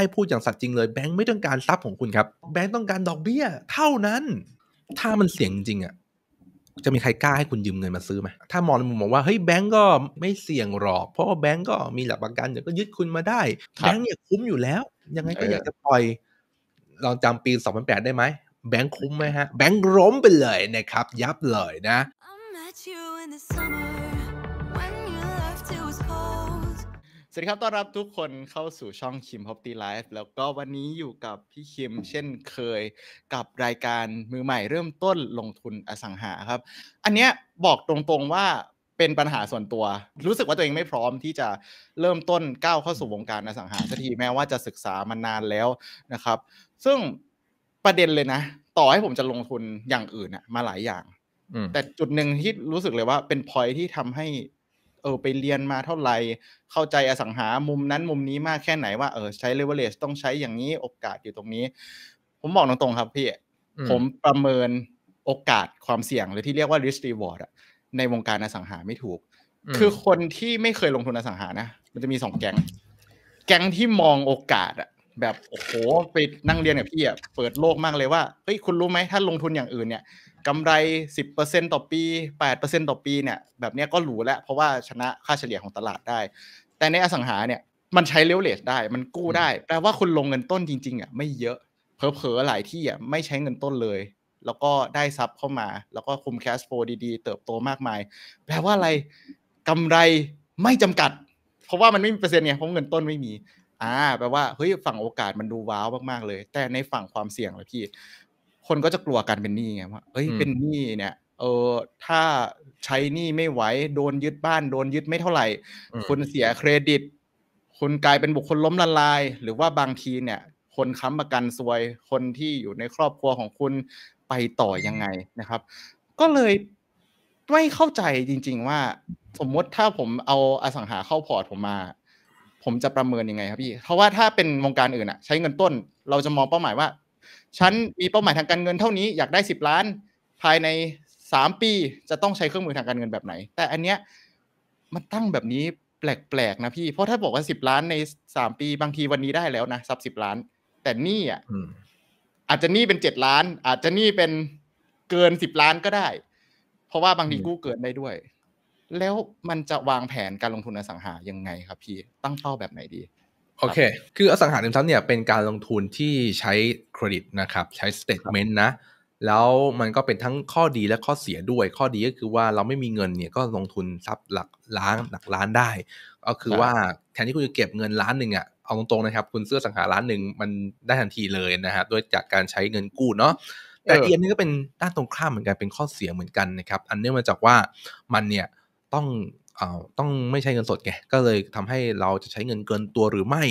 ให้พูดอย่างสัตย์จริงเลยแบงค์ไม่ต้องการทรัพย์ของคุณครับ แบงค์ต้องการดอกเบี้ย เท่านั้น ถ้ามันเสี่ยงจริงอะจะมีใครกล้าให้คุณยืมเงินมาซื้อไหมถ้ามองในมุมมองว่าเฮ้ยแบงก์ก็ไม่เสี่ยงหรอกเพราะว่าแบงก์ก็มีหลักประกันเดี๋ยวก็ยึดคุณมาได้แบงก์เนี่ยคุ้มอยู่แล้ว ยังไงก็อยากจะปล่อยลองจำปี2008ได้ไหมแบงก์คุ้มไหมฮะ แบงก์ร้มไปเลยนะครับ ยับเลยนะ I met you in the สวัสดีครับต้อนรับทุกคนเข้าสู่ช่องคิมฮอปตี้ไลฟ์แล้วก็วันนี้อยู่กับพี่คิมเช่นเคยกับรายการมือใหม่เริ่มต้นลงทุนอสังหาครับ อันเนี้ยบอกตรงๆว่าเป็นปัญหาส่วนตัวรู้สึกว่าตัวเองไม่พร้อมที่จะเริ่มต้นก้าวเข้าสู่วงการอสังหาสักทีแม้ว่าจะศึกษามานานแล้วนะครับ ซึ่งประเด็นเลยนะ ต่อให้ผมจะลงทุนอย่างอื่นมาหลายอย่างแต่จุดหนึ่งที่รู้สึกเลยว่าเป็นพอยที่ทำให้เออไปเรียนมาเท่าไหร่เข้าใจอสังหา มุมนั้นมุมนี้มากแค่ไหนว่าเออใช้เลเวลเลชต้องใช้อย่างนี้ โอกาสอยู่ตรงนี้ ผมบอกตรงๆครับพี่ ผมประเมินโอกาสความเสี่ยง หรือที่เรียกว่า risk reward ในวงการอสังหาไม่ถูก คือคนที่ไม่เคยลงทุนอสังหานะมันจะมีสองแก๊งแก๊งที่มองโอกาสอะแบบโอ้โหไปนั่งเรียนกับพี่อะเปิดโลกมากเลยว่าเฮ้ยคุณรู้ไหมถ้าลงทุนอย่างอื่นเนี่ยกำไร 10%ต่อปี 8%ต่อปี เนี่ย แบบนี้ก็หรูแล้ว เพราะว่าชนะค่าเฉลี่ยของตลาดได้ แต่ในอสังหาเนี่ย มันใช้เลเวลเลชได้ มันกู้ได้ แปลว่าคุณลงเงินต้นจริงๆ อ่ะ ไม่เยอะ เผลอๆ หลายที่อ่ะ ไม่ใช้เงินต้นเลย แล้วก็ได้ซับเข้ามา แล้วก็คุมแคสโฟดีๆ เติบโตมากมาย แปลว่าอะไรกำไรไม่จำกัด เพราะว่ามันไม่มีเปอร์เซ็นต์ไงเพราะเงินต้นไม่มี อ่า แปลว่า เฮ้ย ฝั่งโอกาสมันดูว้าวมาก ๆเลย แต่ในฝั่งความเสี่ยงเลยพี่คนก็จะกลัวการเป็นหนี้ไงว่าเอ้ย เป็นหนี้เนี่ย เออ ถ้าใช้หนี้ไม่ไหว โดนยึดบ้าน โดนยึดไม่เท่าไหร่ คุณเสียเครดิต คุณกลายเป็นบุคคลล้มละลาย หรือว่าบางทีเนี่ย คนค้ำประกันซวย คนที่อยู่ในครอบครัวของคุณไปต่อยังไงนะครับ ก็เลยไม่เข้าใจจริง ๆ ว่าสมมติถ้าผมเอาอสังหาเข้าพอร์ตผมมา ผมจะประเมินยังไงครับพี่ เพราะว่าถ้าเป็นวงการอื่นอะใช้เงินต้นเราจะมองเป้าหมายว่าฉันมีเป้าหมายทางการเงินเท่านี้ อยากได้ 10 ล้าน ภายใน 3 ปี จะต้องใช้เครื่องมือทางการเงินแบบไหน แต่อันเนี้ย มันตั้งแบบนี้แปลกๆนะพี่ เพราะถ้าบอกว่า10ล้าน ใน3ปี บางทีวันนี้ได้แล้วนะสับสิบล้าน แต่นี่อ่ะอาจจะนี่เป็น7ล้าน อาจจะนี่เป็นเกิน 10ล้านก็ได้ เพราะว่าบางทีกู้เกินได้ด้วย แล้วมันจะวางแผนการลงทุนอสังหายังไงครับ พี่ตั้งเป้าแบบไหนดีโอเค คืออสังหาริมทรัพย์เนี่ยเป็นการลงทุนที่ใช้เครดิตนะครับ ใช้สเตทเมนต์นะ แล้วมันก็เป็นทั้งข้อดีและข้อเสียด้วยข้อดีก็คือว่าเราไม่มีเงินเนี่ยก็ลงทุนทรัพย์หลักล้านหลักล้านได้ ก็คือว่าแทนที่คุณจะเก็บเงินล้านหนึ่งอะเอาตรงๆนะครับคุณเสื้อสังหาร้านหนึ่งมันได้ทันทีเลยนะฮะด้วยจากการใช้เงินกู้เนาะ แต่เอียนนี่ก็เป็นด้านตรงข้ามเหมือนกันเป็นข้อเสียเหมือนกันนะครับ อันเนื่องมาจากว่ามันเนี่ยต้องต้องไม่ใช้เงินสดไงก็เลยทำให้เราจะใช้เงินเกินตัวหรือไม่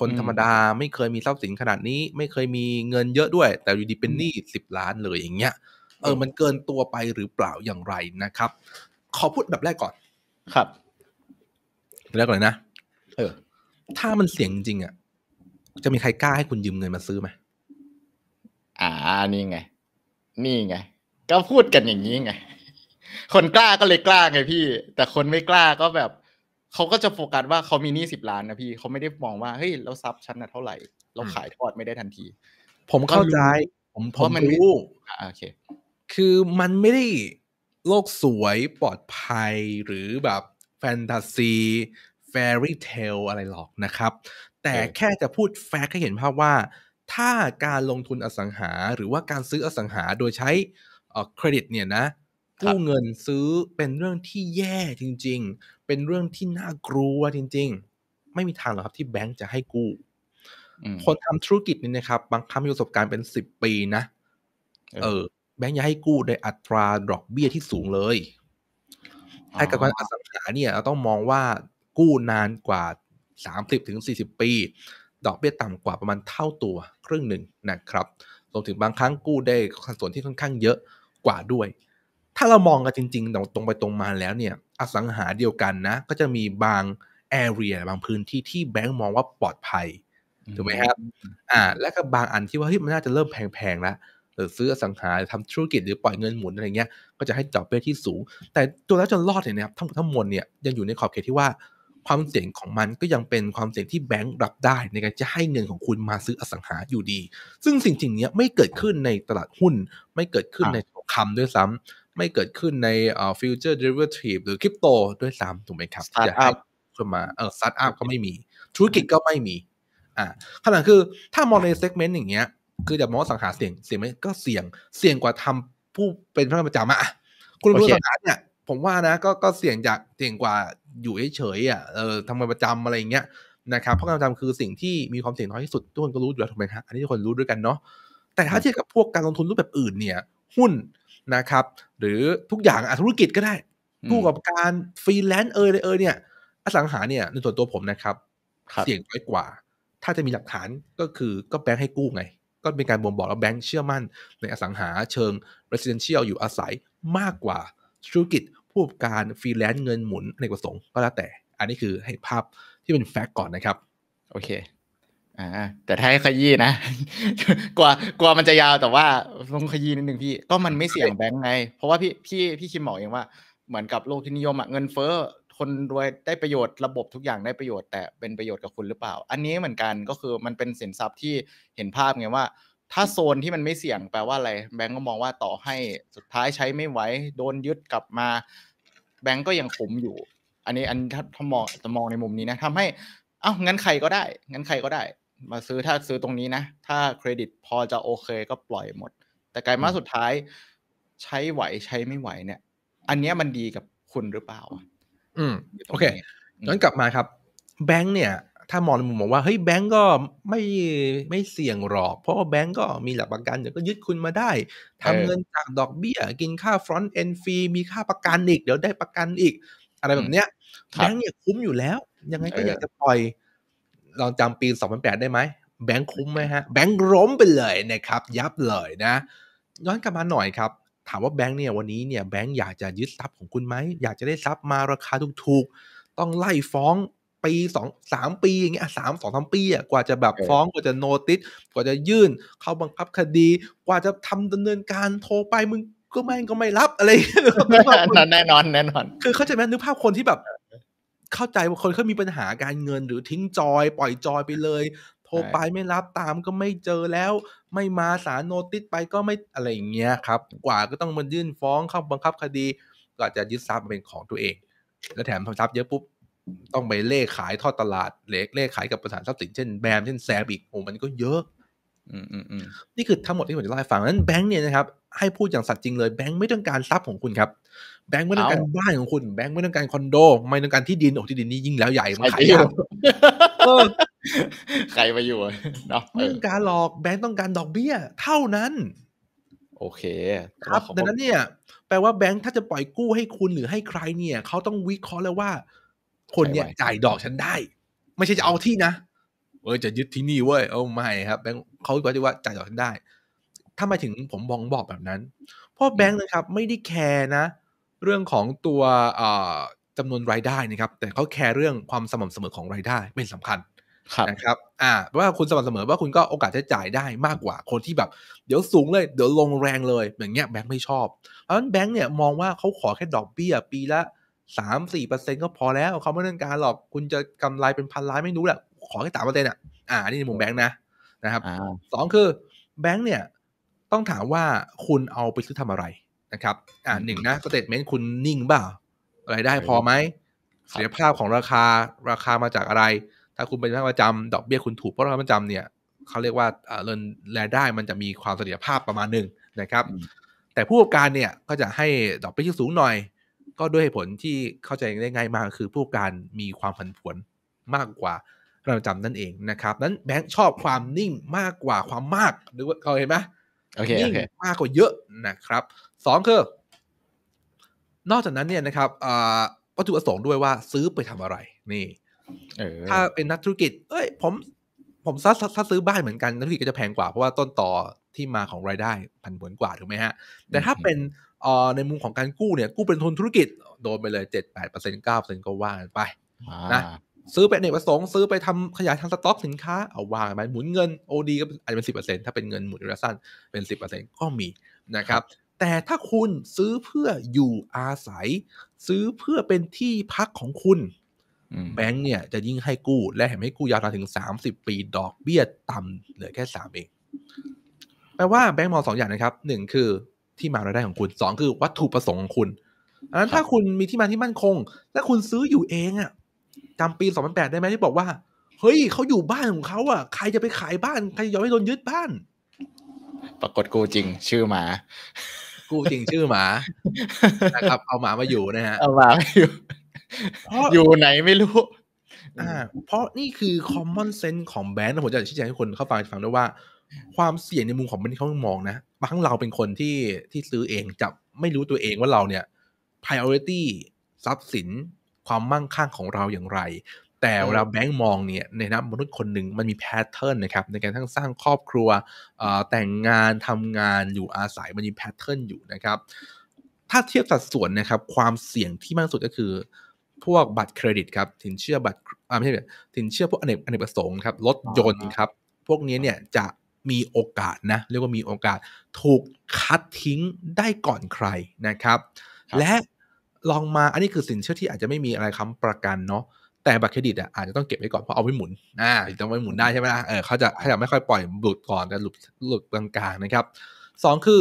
คนธรรมดาไม่เคยมีทรัพย์สินขนาดนี้ ไม่เคยมีเงินเยอะด้วย แต่อยู่ดีเป็นหนี้สิบล้านเลยอย่างเงี้ยเออ มันเกินตัวไปหรือเปล่าอย่างไรนะครับ ขอพูดแบบแรกก่อน ครับแรกก่อนนะเออ ถ้ามันเสี่ยงจริงอ่ะ จะมีใครกล้าให้คุณยืมเงินมาซื้อไหมอ่านี่ไงนี่ไงก็พูดกันอย่างนี้ไงคนกล้าก็เลยกล้าไงพี่ แต่คนไม่กล้าก็แบบเขาก็จะโฟกัสว่าเขามีหนี้สิบล้านนะพี่ เขาไม่ได้มองว่าเฮ้ยเราซับชั้นนะเท่าไหร่เราขายทอดไม่ได้ทันที ผมเข้าใจผมผมรู้โอเค คือมันไม่ได้โลกสวยปลอดภัยหรือแบบแฟนตาซีแฟรี่เทลอะไรหรอกนะครับ แต่แค่จะพูดแฟกต์ให้เห็นภาพว่า ถ้าการลงทุนอสังหาหรือว่าการซื้ออสังหาโดยใช้เครดิต เนี่ยนะกู้เงินซื้อเป็นเรื่องที่แย่จริงๆ เป็นเรื่องที่น่ากลัวจริง ๆ ไม่มีทางหรอกครับ ที่แบงก์จะให้กู้ คนทำธุรกิจนี่นะครับบางครั้งมีประสบการณ์เป็นสิบปีนะ เออแบงก์จะให้กู้ในอัตราดอกเบี้ยที่สูงเลยให้กับการอสังหาเนี่ยเราต้องมองว่ากู้นานกว่าสามสิบถึงสี่สิบปี ดอกเบี้ยต่ำกว่าประมาณเท่าตัวครึ่งหนึ่งนะครับรวมถึงบางครั้งกู้ได้ส่วนที่ค่อนข้างเยอะกว่าด้วยถ้าเรามองกันจริงๆ ตรงไปตรงมาแล้วเนี่ย อสังหาเดียวกันนะ ก็จะมีบางแอเรียบางพื้นที่ที่แบงก์มองว่าปลอดภัย ถูกไหมครับ อ่า และก็บางอันที่ว่าเฮ้ยมันน่าจะเริ่มแพงๆแล้วหรือซื้ออสังหาทำธุรกิจหรือปล่อยเงินหมุนอะไรเงี้ย ก็จะให้ดอกเบี้ยที่สูง แต่ตัวแล้วจนรอดเนี่ยนะครับ ทั้งทั้งมวลเนี่ยยังอยู่ในขอบเขตที่ว่าความเสี่ยงของมันก็ยังเป็นความเสี่ยงที่แบงก์รับได้ในการจะให้เงินของคุณมาซื้ออสังหาอยู่ดี ซึ่งสิ่งจริงนี้ไม่เกิดขึ้นในตลาดหุ้น ไม่เกิดขึ้นในทองคำด้วยซ้ำไม่เกิดขึ้นในอ่าฟิวเจอร์เดเวทีฟหรือคริปโตด้วยซ้ำถูกไหมครับาร์จะให้ขึ้นมาเออสตาร์ทอัพก็ไม่มีธุรกิจก็ไม่มีอ่าขนาดคือถ้ามองในเซกเมนต์อย่างเงี้ย คือจะมองสังหาเสี่ยงเสี่ยงไหมก็เสี่ยงเสี่ยงกว่าทำผู้เป็นพนักงานประจำอะคุณรู้สังหาเนี่ยผมว่านะก็ก็เสี่ยงจากเสี่ยงกว่าอยู่เฉยๆอ่ะเออทำงานประจำอะไรเงี้ยนะครับเพราะงานประจำคือสิ่งที่มีความเสี่ยงน้อยที่สุด ทุกคนก็รู้อยู่แล้วถูกไหมครับอันนี้ทุกคนรู้ด้วยกันเนาะแต่ถ้าเทียบกับพวกการลงทุนรูปแบบอื่นเนี่ย หุ้นนะครับ หรือทุกอย่างธุรกิจก็ได้ผู้ประกอบการฟรีแลนซ์เออเออเนี่ยอสังหาเนี่ยในส่วนตัวผมนะครับรบเสี่ยงน้อยกว่า ถ้าจะมีหลักฐานก็คือก็แบงค์ให้กู้ไง ก็เป็นการบ่งบอกว่าแบงค์เชื่อมั่นในอสังหาเชิง residential อยู่อาศัยมากกว่าธุรกิจผู้ประกอบการฟรีแลนซ์เงินหมุนในประสงค์ก็แล้วแต่อันนี้คือให้ภาพที่เป็นแฟกต์ก่อนนะครับโอเคอ่าแต่ถ้าให้ขยี้นะกลัวกลัวมันจะยาวแต่ว่าต้องขยี้นิดนึงพี่ก็มันไม่เสี่ยงแบงก์ไง เพราะว่าพี่พี่พี่คิมบอกเองว่า เหมือนกับโลกที่นิยมอะเงินเฟ้อคนรวยได้ประโยชน์ระบบทุกอย่างได้ประโยชน์แต่เป็นประโยชน์กับคุณหรือเปล่า อันนี้เหมือนกันก็คือมันเป็นสินทรัพย์ที่เห็นภาพไงว่า ถ้าโซนที่มันไม่เสี่ยงแปลว่าอะไรแบงก์ก็มองว่าต่อให้สุดท้ายใช้ไม่ไหวโดนยึดกลับมาแบงก์ก็ยังขมอยู่ อันนี้อันถ้ามองจะมองในมุมนี้นะทำให้เอ้างั้นใครก็ได้งั้นใครก็ได้มาซื้อถ้าซื้อตรงนี้นะ ถ้าเครดิตพอจะโอเคก็ปล่อยหมด แต่ไกลมาสุดท้าย ใช้ไหวใช้ไม่ไหวเนี่ย อันนี้มันดีกับคุณหรือเปล่า อืมโอเคย้อนกลับมาครับ แบงค์เนี่ย ถ้ามองในมุมมองว่าเฮ้ยแบงค์ก็ไม่ไม่เสี่ยงหรอกเพราะว่าแบงค์ก็มีหลักประกันเดี๋ยวก็ยึดคุณมาได้ทำเงินจากดอกเบี้ยกินค่าฟรอนต์เอนฟรีมีค่าประกันอีกเดี๋ยวได้ประกันอีก อะไรแบบเนี้ยแบงค์เนี่ยคุ้มอยู่แล้ว ยังไงก็อยากจะปล่อยลองจำปี 2008 ได้ไหมแบงค์คุ้มไหมฮะ แบงค์ล้มไปเลยนะครับ ยับเลยนะย้อนกลับมาหน่อยครับ ถามว่าแบงค์เนี่ยวันนี้เนี่ยแบงค์อยากจะยึดทรัพย์ของคุณไหมอยากจะได้ทรัพย์มาราคาถูกๆ ต้องไล่ฟ้องปีสองสามปีอย่างเงี้ยสามสองสามปีอ่ะกว่าจะแบบฟ้องกว่าจะโนติสกว่าจะยื่นเข้าบังคับคดีกว่าจะทำดำเนินการโทรไปมึงก็ไม่ก็ไม่รับอะไรแน่นอนแน่นอนคือเข้าใจไหมนึกภาพคนที่แบบเข้าใจว่าคนเขามีปัญหาการเงินหรือทิ้งจอย ปล่อยจอยไปเลย โทรไปไม่รับตามก็ไม่เจอแล้ว ไม่มาสารโนติสไปก็ไม่อะไรอย่างเงี้ยครับ กว่าก็ต้องมายื่นฟ้องเข้าบังคับคดี ก็จะยึดทรัพย์เป็นของตัวเอง และแถมททรัพย์เยอะปุ๊บต้องไปเล่ขายทอดตลาดเล่เล่ขายกับประสานทรัพย์สิน เช่นแบมเช่นแซบอีกโอ้มันก็เยอะนี่คือทั้งหมดที่ผมจะเล่าให้ฟังนั้นแบงค์เนี่ยนะครับให้พูดอย่างสัตย์จริงเลยแบงค์ไม่ต้องการทรัพย์ของคุณครับแบงค์ไม่ต้องการบ้านของคุณแบงค์ไม่ต้องการคอนโดไม่ต้องการที่ดินโอ้ที่ดินนี้ยิ่งแล้วใหญ่มัขายยกใครมาอยู่เนาะไม่ต้องการหลอก แบงค์ต้องการดอกเบี้ย เท่านั้น โอเค ครับดังนั้นเนี่ย แปลว่าแบงค์ถ้าจะปล่อยกู้ให้คุณหรือให้ใครเนี่ยเขาต้องวิเคราะห์แล้วว่า คนเนี่ย จ่ายดอกฉันได้ ไม่ใช่จะเอาที่นะเออจะยึดที่นี่เว้ยเอาไม่ครับแบงค์เขาบอกที่ว่าจ่ายดอกฉันได้ ถ้ามาถึงผมบองบอกแบบนั้นเพราะแบงค์นะครับ ไม่ได้แคร์นะเรื่องของตัวจำนวนรายได้นะครับแต่เขาแคร์เรื่องความสม่ำเสมอของรายได้เป็นสำคัญนะครับอ่าเพราะว่าคุณสม่ำเสมอว่าคุณก็โอกาสจะจ่ายได้มากกว่า คนที่แบบ เดี๋ยวสูงเลยเดี๋ยวลงแรงเลยอย่างเงี้ยแบงค์ไม่ชอบเพราะฉะนั้นแบงค์เนี่ยมองว่าเขาขอแค่ดอกเบี้ยปีละสามสี่เปอร์เซ็นก็พอแล้ว เขาไม่ต้องการหรอกคุณจะกำไรเป็นพันล้านไม่รู้แหละขอแค่สามเปอร์เซ็นต์อ่ะ อ่า นี่ในมุมแบงค์นะนะครับสองคือแบงค์เนี่ยต้องถามว่าคุณเอาไปซื้อทำอะไระครับอ่าหนึ่งนะสเตทเมนต์คุณนิ่งเปล่ารายได้พอไหมเสียภาพของราคาราคามาจากอะไร ถ้าคุณเป็นนักประจำดอกเบี้ยคุณถูกเพราะนักประจำเนี่ยเขาเรียกว่าเองินรายได้มันจะมีความเสถียรภาพประมาณหนึ่งนะครับ แต่ผู้ประกอบการเนี่ยก็จะให้ดอกเบี้ยที่สูงหน่อย ก็ด้วยผลที่เข้าใจได้ง่ายมาก คือผู้ประกอบการมีความผันผวนมากกว่าเราจำนั่นเองนะครับนั้นแบงค์ชอบความนิ่งมากกว่าความมากหรือว่าเขาเห็นไหมโอเคนิ่งมากกว่าเยอะนะครับสองคือ นอกจากนั้นเนี่ยนะครับวัตถุประสงค์ด้วยว่าซื้อไปทำอะไร นี่ถ้าเป็นนักธุรกิจเอ้ย ผม ผมซัดซซื้อบ้านเหมือนกัน นักธุรกิจก็จะแพงกว่า เพราะว่าต้นต่อที่มาของรายได้พันผลนกว่าถูกไหมฮะ แต่ถ้าเป็นในมุมของการกู้เนี่ย กู้เป็นทุนธุรกิจ โดนไปเลยเจ็ดแปดเปอร์เซ็นต์เก้าเปอร์เซ็นต์ก็ว่างไปนะ ซื้อไปเนกประสงค์ซื้อไปทำขยายทางสต็อกสินค้า เอาวางไปหมุนเงินโอดีก็อาจจะเป็นสิบเปอร์เซ็นต์ถ้าเป็นเงินหมุนระยะสั้นเป็นสิบเปอร์เซ็นต์ก็มีนะครับแต่ถ้าคุณซื้อเพื่ออยู่อาศัย ซื้อเพื่อเป็นที่พักของคุณแบงก์เนี่ย จะยิ่งให้กู้ และแถมให้กู้ยาวนานถึงสามสิบปีดอกเบี้ยต่ำเหลือแค่สามเองแปลว่าแบงก์มองสองอย่างนะครับหนึ่งคือที่มารายได้ของคุณสองคือวัตถุประสงค์ของคุณอันนั้นถ้าคุณมีที่มาที่มั่นคง และคุณซื้ออยู่เองอะจำปีสองพันแปดได้ไหมที่บอกว่า เฮ้ยเขาอยู่บ้านของเขาอะใครจะไปขายบ้าน ใครจะยอมให้โดนยึดบ้าน ปรากฏกูจริงชื่อหมากู้จริงชื่อหมานะครับ เอาหมามาอยู่นะฮะ เอาหมามาอยู่ อยู่ไหนไม่รู้ อ่า เพราะนี่คือ common sense ของแบรนด์ผมจะชี้แจงให้คนเข้าฟังฟังด้วยว่า ความเสี่ยงในมุมของแบรนด์เขามองนะบางเราเป็นคนที่ที่ซื้อเองจะไม่รู้ตัวเองว่าเราเนี่ย priority ทรัพย์สินความมั่งคั่งของเราอย่างไรแต่เวลาแบงค์มองเนี่ยในนะมนุษย์คนหนึ่งมันมีแพทเทิร์นนะครับ ในการทั้งสร้างครอบครัว แต่งงานทำงานอยู่อาศัยมันมีแพทเทิร์นอยู่นะครับ ถ้าเทียบสัดส่วนนะครับ ความเสี่ยงที่มากสุดก็คือ พวกบัตรเครดิตครับสินเชื่อบัตรไม่ใช่สินเชื่อพวกอเนกอเนกประสงค์ครับรถยนต์ครับพวกนี้เนี่ยจะมีโอกาสนะเรียกว่ามีโอกาสถูกคัดทิ้งได้ก่อนใครนะครับ และลองมาอันนี้คือสินเชื่อที่อาจจะไม่มีอะไรค้ำประกันเนาะแต่บัตรเครดิตอ่ะอาจจะต้องเก็บไว้ก่อนเพราะเอาไว้หมุนอ่าต้องไว้หมุนได้ใช่ไหมล่ะเออเขาจะเขาจะไม่ค่อยปล่อยหลุดก่อนแต่หลุดหลุดกลางๆนะครับสองคือ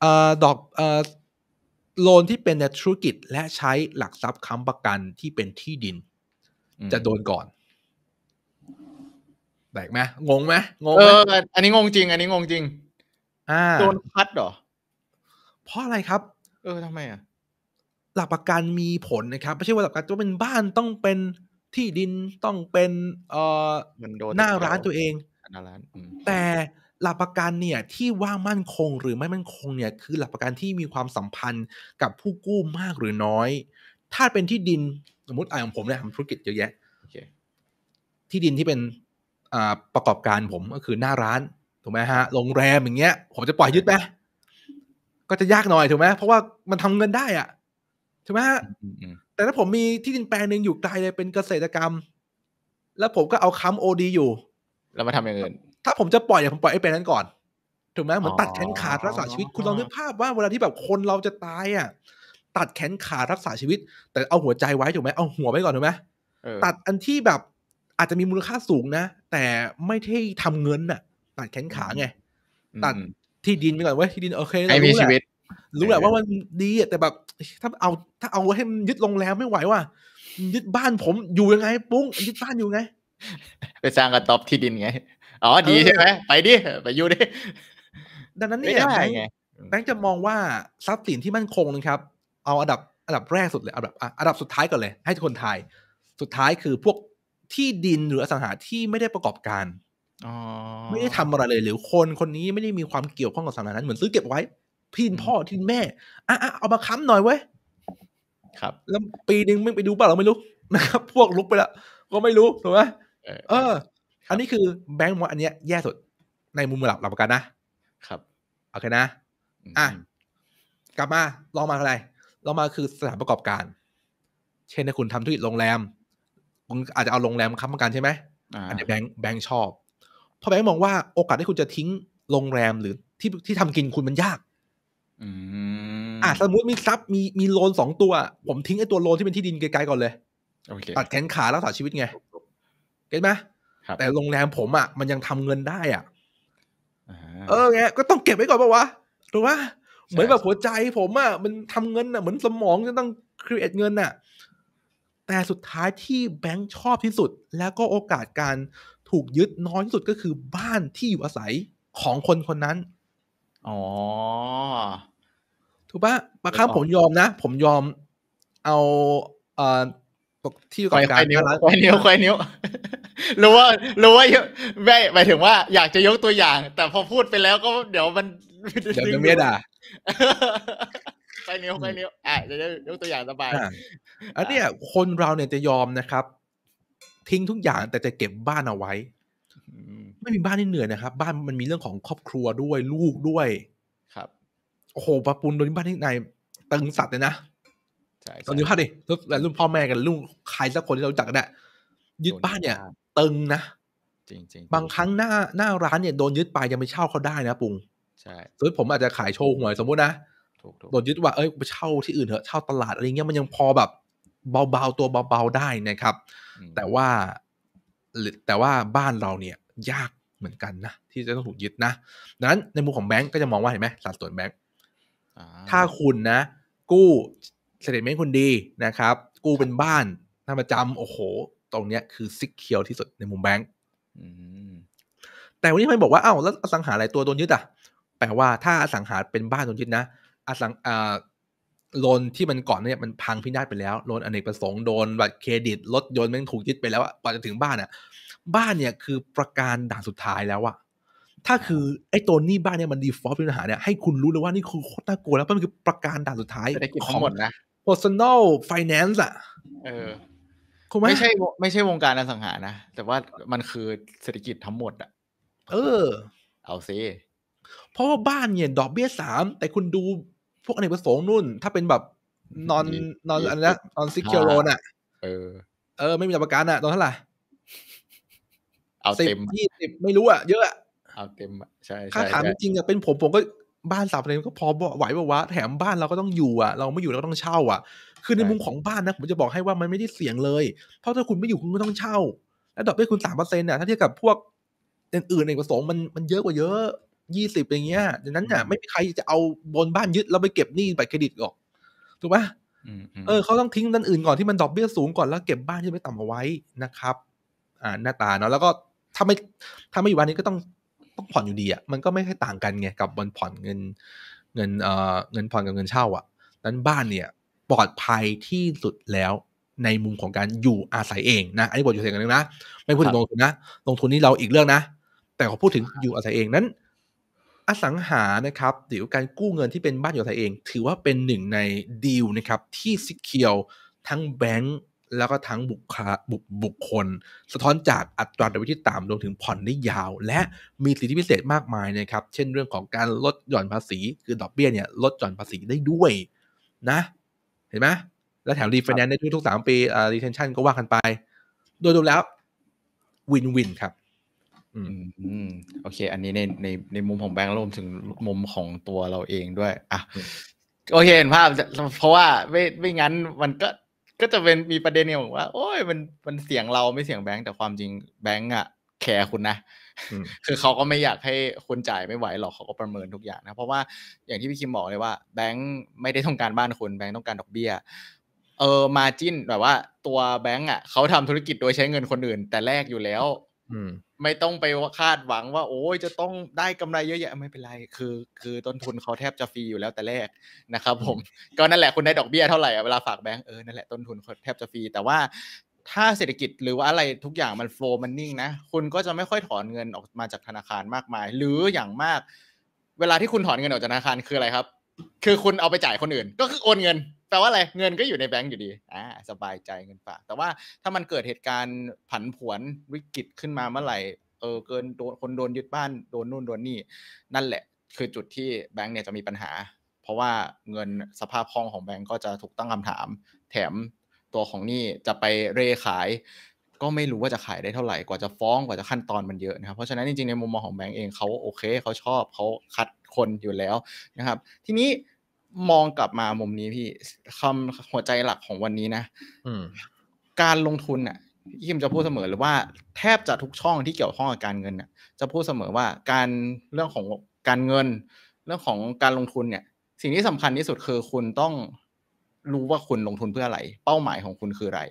เอ่อดอกเอ่อโลนที่เป็นในธุรกิจ และใช้หลักทรัพย์ค้ำประกันที่เป็นที่ดิน จะโดนก่อนแปลกไหมงงไหมงงไหมอันนี้งงจริง อันนี้งงจริง อ่า โดนพัดเหรอเพราะอะไรครับ เออทำไมอ่ะหลักประกันมีผลนะครับไม่ใช่ว่าหลักประกันต้องเป็นบ้านต้องเป็นที่ดินต้องเป็นเอ่อหน้าร้านตัวเองหน้าร้านแต่หลักประกันเนี่ย ที่ว่ามั่นคงหรือไม่มั่นคงเนี่ยคือหลักประกันที่มีความสัมพันธ์กับผู้กู้มากหรือน้อย ถ้าเป็นที่ดินสมมติไอของผมเนี่ยทำธุรกิจเยอะแยะที่ดินที่เป็นประกอบการผมก็คือหน้าร้านถูกไหมฮะโรงแรมอย่างเงี้ยผมจะปล่อยยึดไหมก็จะยากหน่อยถูกไหมเพราะว่ามันทำเงินได้อะใช่ไหมฮะแต่ถ้าผมมีที่ดินแปลงหนึ่งอยู่ไกลเลยเป็นเกษตรกรรม แล้วผมก็เอาค้ำโอดีอยู่ แล้วมาทำอย่างอื่นถ้าผมจะปล่อยเนี่ยผมปล่อยไอ้เป็นนั้นก่อน ถูกไหมเหมือนตัดแขนขาดรักษาชีวิต คุณลองนึกภาพว่าเวลาที่แบบคนเราจะตายอ่ะ ตัดแขนขาดรักษาชีวิต แต่เอาหัวใจไว้ถูกไหมเอาหัวไว้ก่อนถูกไหมตัดอันที่แบบอาจจะมีมูลค่าสูงนะ แต่ไม่ได้ทำเงินน่ะ ตัดแขนขาไง ตัดที่ดินไปก่อนเว้ย ที่ดินโอเคให้มีชีวิตรู้แหละว่ามันดีแต่แบบถ้าเอาถ้าเอาให้มันยึดโรงแรมไม่ไหวว่ะยึดบ้านผมอยู่ยังไงปุ้งยึดบ้านอยู่ไง ไปสร้างกระต๊อบที่ดินไงอ๋อดีใช่ไหมไปดิไปอยู่ดิดังนั้นเนี่ยแบงค์จะมองว่าทรัพย์สินที่มั่นคงนะครับ เอาอันดับอันดับแรกสุดเลยอันดับอันดับสุดท้ายก่อนเลยให้ทุกคนทายสุดท้ายคือพวกที่ดินหรืออสังหาที่ไม่ได้ประกอบการไม่ได้ทำอะไรเลยหรือคนคนนี้ไม่ได้มีความเกี่ยวข้องกับสังหานั้นเหมือนซื้อเก็บไว้พี่พ่อทินแม่อ่ะเอามาค้ำหน่อยเว้ยครับ แล้วปีหนึ่งไม่ไปดูเปล่าเราไม่รู้นะครับพวกลุกไปแล้วก็ไม่รู้ถูกไหมเอออันนี้คือแบงก์มออันเนี้ยแย่สุดในมุมหลับหลับประกันนะครับโอเคนะอ่ะกลับมาลองมาอะไรลองมาคือสถานประกอบการ เช่นถ้าคุณทำธุรกิจโรงแรมคุณอาจจะเอาโรงแรมค้ำประกันใช่ไหมอันนี้แบงก์แบงก์ชอบเพราะแบงก์มองว่า โอกาสที่คุณจะทิ้งโรงแรมหรือที่ที่ทำกินคุณมันยากอ่าสมมติมีทรัพย์มีมีโลนสองตัว ผมทิ้งไอ้ตัวโลนที่เป็นที่ดินไกลๆก่อนเลยตัดแขนขาแล้วตัดชีวิตไง เก็ตไหมแต่โรงแรมผมอ่ะมันยังทำเงินได้อ่ะเออไงก็ต้องเก็บไว้ก่อนป่าวะถูกปะเหมือนแบบหัวใจผมอ่ะมันทำเงินอ่ะ เหมือนสมองจะต้องครีเอทเงินอ่ะแต่สุดท้ายที่แบงค์ชอบที่สุด แล้วก็โอกาสการถูกยึดน้อยที่สุดก็คือบ้านที่อยู่อาศัยของคนคนนั้นอ๋อถูกปะบางครั้งผมยอมนะ ผมยอม เอาเอ่อที่ก่อนการนิ้วควายนิ้วควายนิ้ว รู้ว่ารู้ว่าไม่หมายถึงว่าอยากจะยกตัวอย่าง แต่พอพูดไปแล้วก็เดี๋ยวมัน เดี๋ยวเมียด่าควายนิ้วควายนิ้ว อ่ะจะยกตัวอย่างสบายอันนี้คนเราเนี่ยจะยอมนะครับ ทิ้งทุกอย่างแต่จะเก็บบ้านเอาไว้ไม่มีบ้านที่เหนื่อยนะครับบ้านมันมีเรื่องของครอบครัวด้วยลูกด้วย ครับโอ้โหปาปูนโดนบ้านที่ไหนตึงสัตว์เลยนะตอนนี้พ่าดดิแล้วรุ่นพ่อแม่กันรุ่นใครสักคนที่เราจักกันแหละยึดบ้านเนี่ย ตึงนะจริงงบางครั้งหน้าหน้าร้านเนี่ยโดนยึดไปยังไปเช่าเขาได้นะ ปุงใช่สมมติผมอาจจะขายโชว์หวยสมมตินะโดนยึดว่าเอ้ยไปเช่าที่อื่นเถอะเช่าตลาดอะไรเงี้ยมันยังพอแบบ เบา ๆตัวเบาๆได้นะครับ แต่ว่าแต่ว่าบ้านเราเนี่ย ยากเหมือนกันนะที่จะต้องถูกยึดนะดังนั้นในมุมของแบงก์ก็จะมองว่าเห็นไหมสัดส่วนแบงก์ถ้าคุณนะ กู้เสถียรเมนคุณดีนะครับ กู้เป็นบ้านถ้าประจำโอ้โหตรงเนี้ยคือซิกเคียวที่สุดในมุมแบงก์แต่วันนี้มับอกว่าเอ้าแล้วอสังหาหลายตัวโดนยึดอ่ะแปลว่าถ้าอสังหาเป็นบ้านโดนยึดนะ อสังอ่าโลนที่มันก่อนเนี่ยมันพังพินาศไปแล้วโลนอเนกประสงค์โดนบัตรเครดิตรถยนต์มันถูกยึดไปแล้วอะกว่าจะถึงบ้านอะบ้านเนี่ยคือประการด่านสุดท้ายแล้วอ่ะถ้าคือไอ้ตัวหนี้บ้านเนี่ยมันดีฟอลต์เป็นปัญหาเนี่ยให้คุณรู้เลยว่า นี่คือโคตรน่ากลัวแล้วเพราะมันคือประการด่านสุดท้ายของหมดนะ personal finance อ่ะเออไม่ใช่ไม่ใช่วงการอสังหานะ แต่ว่ามันคือเศรษฐกิจทั้งหมดอ่ะเออ เอาซิเพราะว่าบ้านเนี่ยดอกเบี้ยสามแต่คุณดูพวกอเนกประสงค์นู่น ถ้าเป็นแบบนอนนอนอันนี้นอนซิเคียวโลนอ่ะเออ เออ ไม่มีัประกันอ่ะ ตอนเท่าไหร่เอาเต็มที่สิบไม่รู้อ่ะเยอะเอาเต็มใช่ถ้าถามจริงๆอะเป็นผมผมก็บ้านสามเดือนก็พอไหวบ่าวะแถมบ้านเราก็ต้องอยู่อ่ะ เราไม่อยู่เราก็ต้องเช่า อ่ะ คือในมุมของบ้านนะผมจะบอกให้ว่ามันไม่ได้เสี่ยงเลย เพราะถ้าคุณไม่อยู่คุณก็ต้องเช่า แล้วดอกเบี้ยคุณสามเปอร์เซ็นต์อ่ะถ้าเทียบกับพวกอื่นๆเอกสงมันมันเยอะกว่าเยอะยี่สิบอย่างเงี้ยดังนั้นเนี่ยไม่มีใครจะเอาบนบ้านยึดแล้วไปเก็บหนี้บัตรเครดิตหรอก ถูกปะเออเขาต้องทิ้งด้านอื่นก่อนที่มันดอกเบี้ยสูงก่อนแล้ว เก็บบ้านที่ไม่ต่ำเอาไว้นะครับอ่าหน้าตาเนาะแล้วก็ถ้าไม่ถ้าไม่อยู่บ้านนี้ก็ต้องต้องผ่อนอยู่ดีอะ่ะมันก็ไม่ค่อยต่างกันไงกับบอนผ่อนเงินเงินเอ่อเงินผ่อนกับเงินเช่าอะ่ะ นั้นบ้านเนี่ย ปลอดภัยที่สุดแล้วในมุมของการอยู่อาศัยเองนะอันนี้บทอยู่เสียงกันนะ ไม่พูดถึงลงทุนนะลงทุนนี่เราอีกเรื่องนะ แต่ขอพูดถึงอยู่อาศัยเองนั้น อสังหานะครับหรือการกู้เงินที่เป็นบ้านอยู่อาศัยเอง ถือว่าเป็นหนึ่งในดีลนะครับที่ซิเคียวทั้งแบงก์แล้วก็ทั้งบุคคบบุคคล สะท้อนจากอัตราดอกเบี้ยที่ต่ำรวมถึงผ่อนได้ยาว และมีสิทธิพิเศษมากมายนะครับ เช่นเรื่องของการลดหย่อนภาษี คือดอกเบี้ยเนี่ย ลดหย่อนภาษีได้ด้วยนะ เห็นไหมและแถมรีไฟแนนซ์ในทุกๆสามปีอ่ารีเทนชั่นก็ว่ากันไป โดยรวมแล้ว วินวินครับ อืมโอเค อันนี้ในในในมุมของแบงค์รวมถึงมุมของตัวเราเองด้วยอ่ะโอเคเห็นภาพเพราะว่าไม่ไม่งั้นมันก็ก็จะเป็นมีประเด็นเนี่ยบอกว่าโอ้ยมันมันเสียงเราไม่เสียงแบงค์แต่ความจริงแบงค์อะแคร์คุณนะคือเขาก็ไม่อยากให้คุณจ่ายไม่ไหวหรอกเขาก็ประเมินทุกอย่างนะเพราะว่าอย่างที่พี่คิมบอกเลยว่าแบงค์ไม่ได้ต้องการบ้านคุณแบงค์ต้องการดอกเบี้ยเออมาจิ้นแบบว่า ตัวแบงค์อ่ะเขาทำธุรกิจโดยใช้เงินคนอื่น แต่แรกอยู่แล้วไม่ต้องไปคาดหวังว่าโอ้ยจะต้องได้กำไรเยอะแยะไม่เป็นไรคือ คือต้นทุนเขาแทบจะฟรีอยู่แล้วแต่แรกนะครับผม ก็นั่นแหละคุณได้ดอกเบี้ยเท่าไหร่เวลาฝากแบงก์เออนั่นแหละต้นทุนเขาแทบจะฟรีแต่ว่าถ้าเศรษฐกิจหรือว่าอะไรทุกอย่างมันโฟล์มันนิ่งนะคุณก็จะไม่ค่อยถอนเงินออกมาจากธนาคารมากมาย หรืออย่างมาก เวลาที่คุณถอนเงินออกจากธนาคารคืออะไรครับคือคุณเอาไปจ่ายคนอื่นก็คือโอนเงินแปลว่าอะไรเงินก็อยู่ในแบงก์อยู่ดีอ่าสบายใจเงินฝากแต่ว่าถ้ามันเกิดเหตุการณ์ผันผวนวิกฤตขึ้นมาเมื่อไหร่ เออ เกินโดนคนโดนยึดบ้านโดนนู่นโดน นี่ นั่นแหละ คือจุดที่แบงก์เนี่ยจะมีปัญหา เพราะว่าเงินสภาพคล่องของแบงก์ก็จะถูกตั้งคำถาม แถมตัวของนี่จะไปเร่ขาย ก็ไม่รู้ว่าจะขายได้เท่าไหร่กว่าจะฟ้องกว่าจะขั้นตอนมันเยอะนะครับเพราะฉะนั้นจริงๆในมุมมองของแบงก์เองเขาโอเคเขาชอบเขาคัดคนอยู่แล้วนะครับทีนี้มองกลับมามุมนี้พี่คำหัวใจหลักของวันนี้นะการลงทุนอ่ะพี่คิมจะพูดเสมอเลยว่าแทบจะทุกช่องที่เกี่ยวข้องกับการเงินน่ะจะพูดเสมอว่าการเรื่องของการเงิน เรื่องของการลงทุนเนี่ยสิ่งที่สำคัญที่สุดคือคุณต้อง รู้ว่าคุณลงทุนเพื่ออะไรเป้าหมายของคุณคืออะไร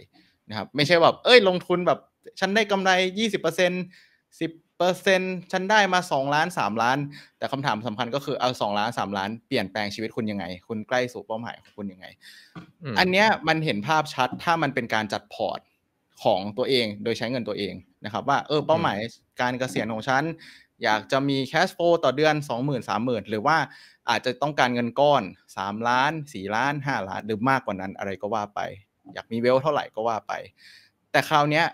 นะครับ ไม่ใช่แบบเอ้ยลงทุนแบบ ฉันได้กำไรยี่สิบเปอร์เซ็นสิบเปอร์เซ็นต์ ฉันได้มา 2 ล้าน 3 ล้าน แต่คำถามสำคัญก็คือเอา 2 ล้าน 3 ล้านเปลี่ยนแปลงชีวิตคุณยังไง คุณใกล้สู่เป้าหมายของคุณยังไง อันเนี้ยมันเห็นภาพชัดถ้ามันเป็นการจัดพอร์ตของตัวเองโดยใช้เงินตัวเองนะครับว่าเออเป้าหมายการเกษียณของฉัน อยากจะมีแคชโฟต่อเดือน 20,000 30,000 หรือว่า อาจจะต้องการเงินก้อน3ล้าน4ล้าน5ล้านหรือมากกว่านั้นอะไรก็ว่าไป อยากมีเวล เท่าไหร่ก็ว่าไป แต่คราวเนี้ย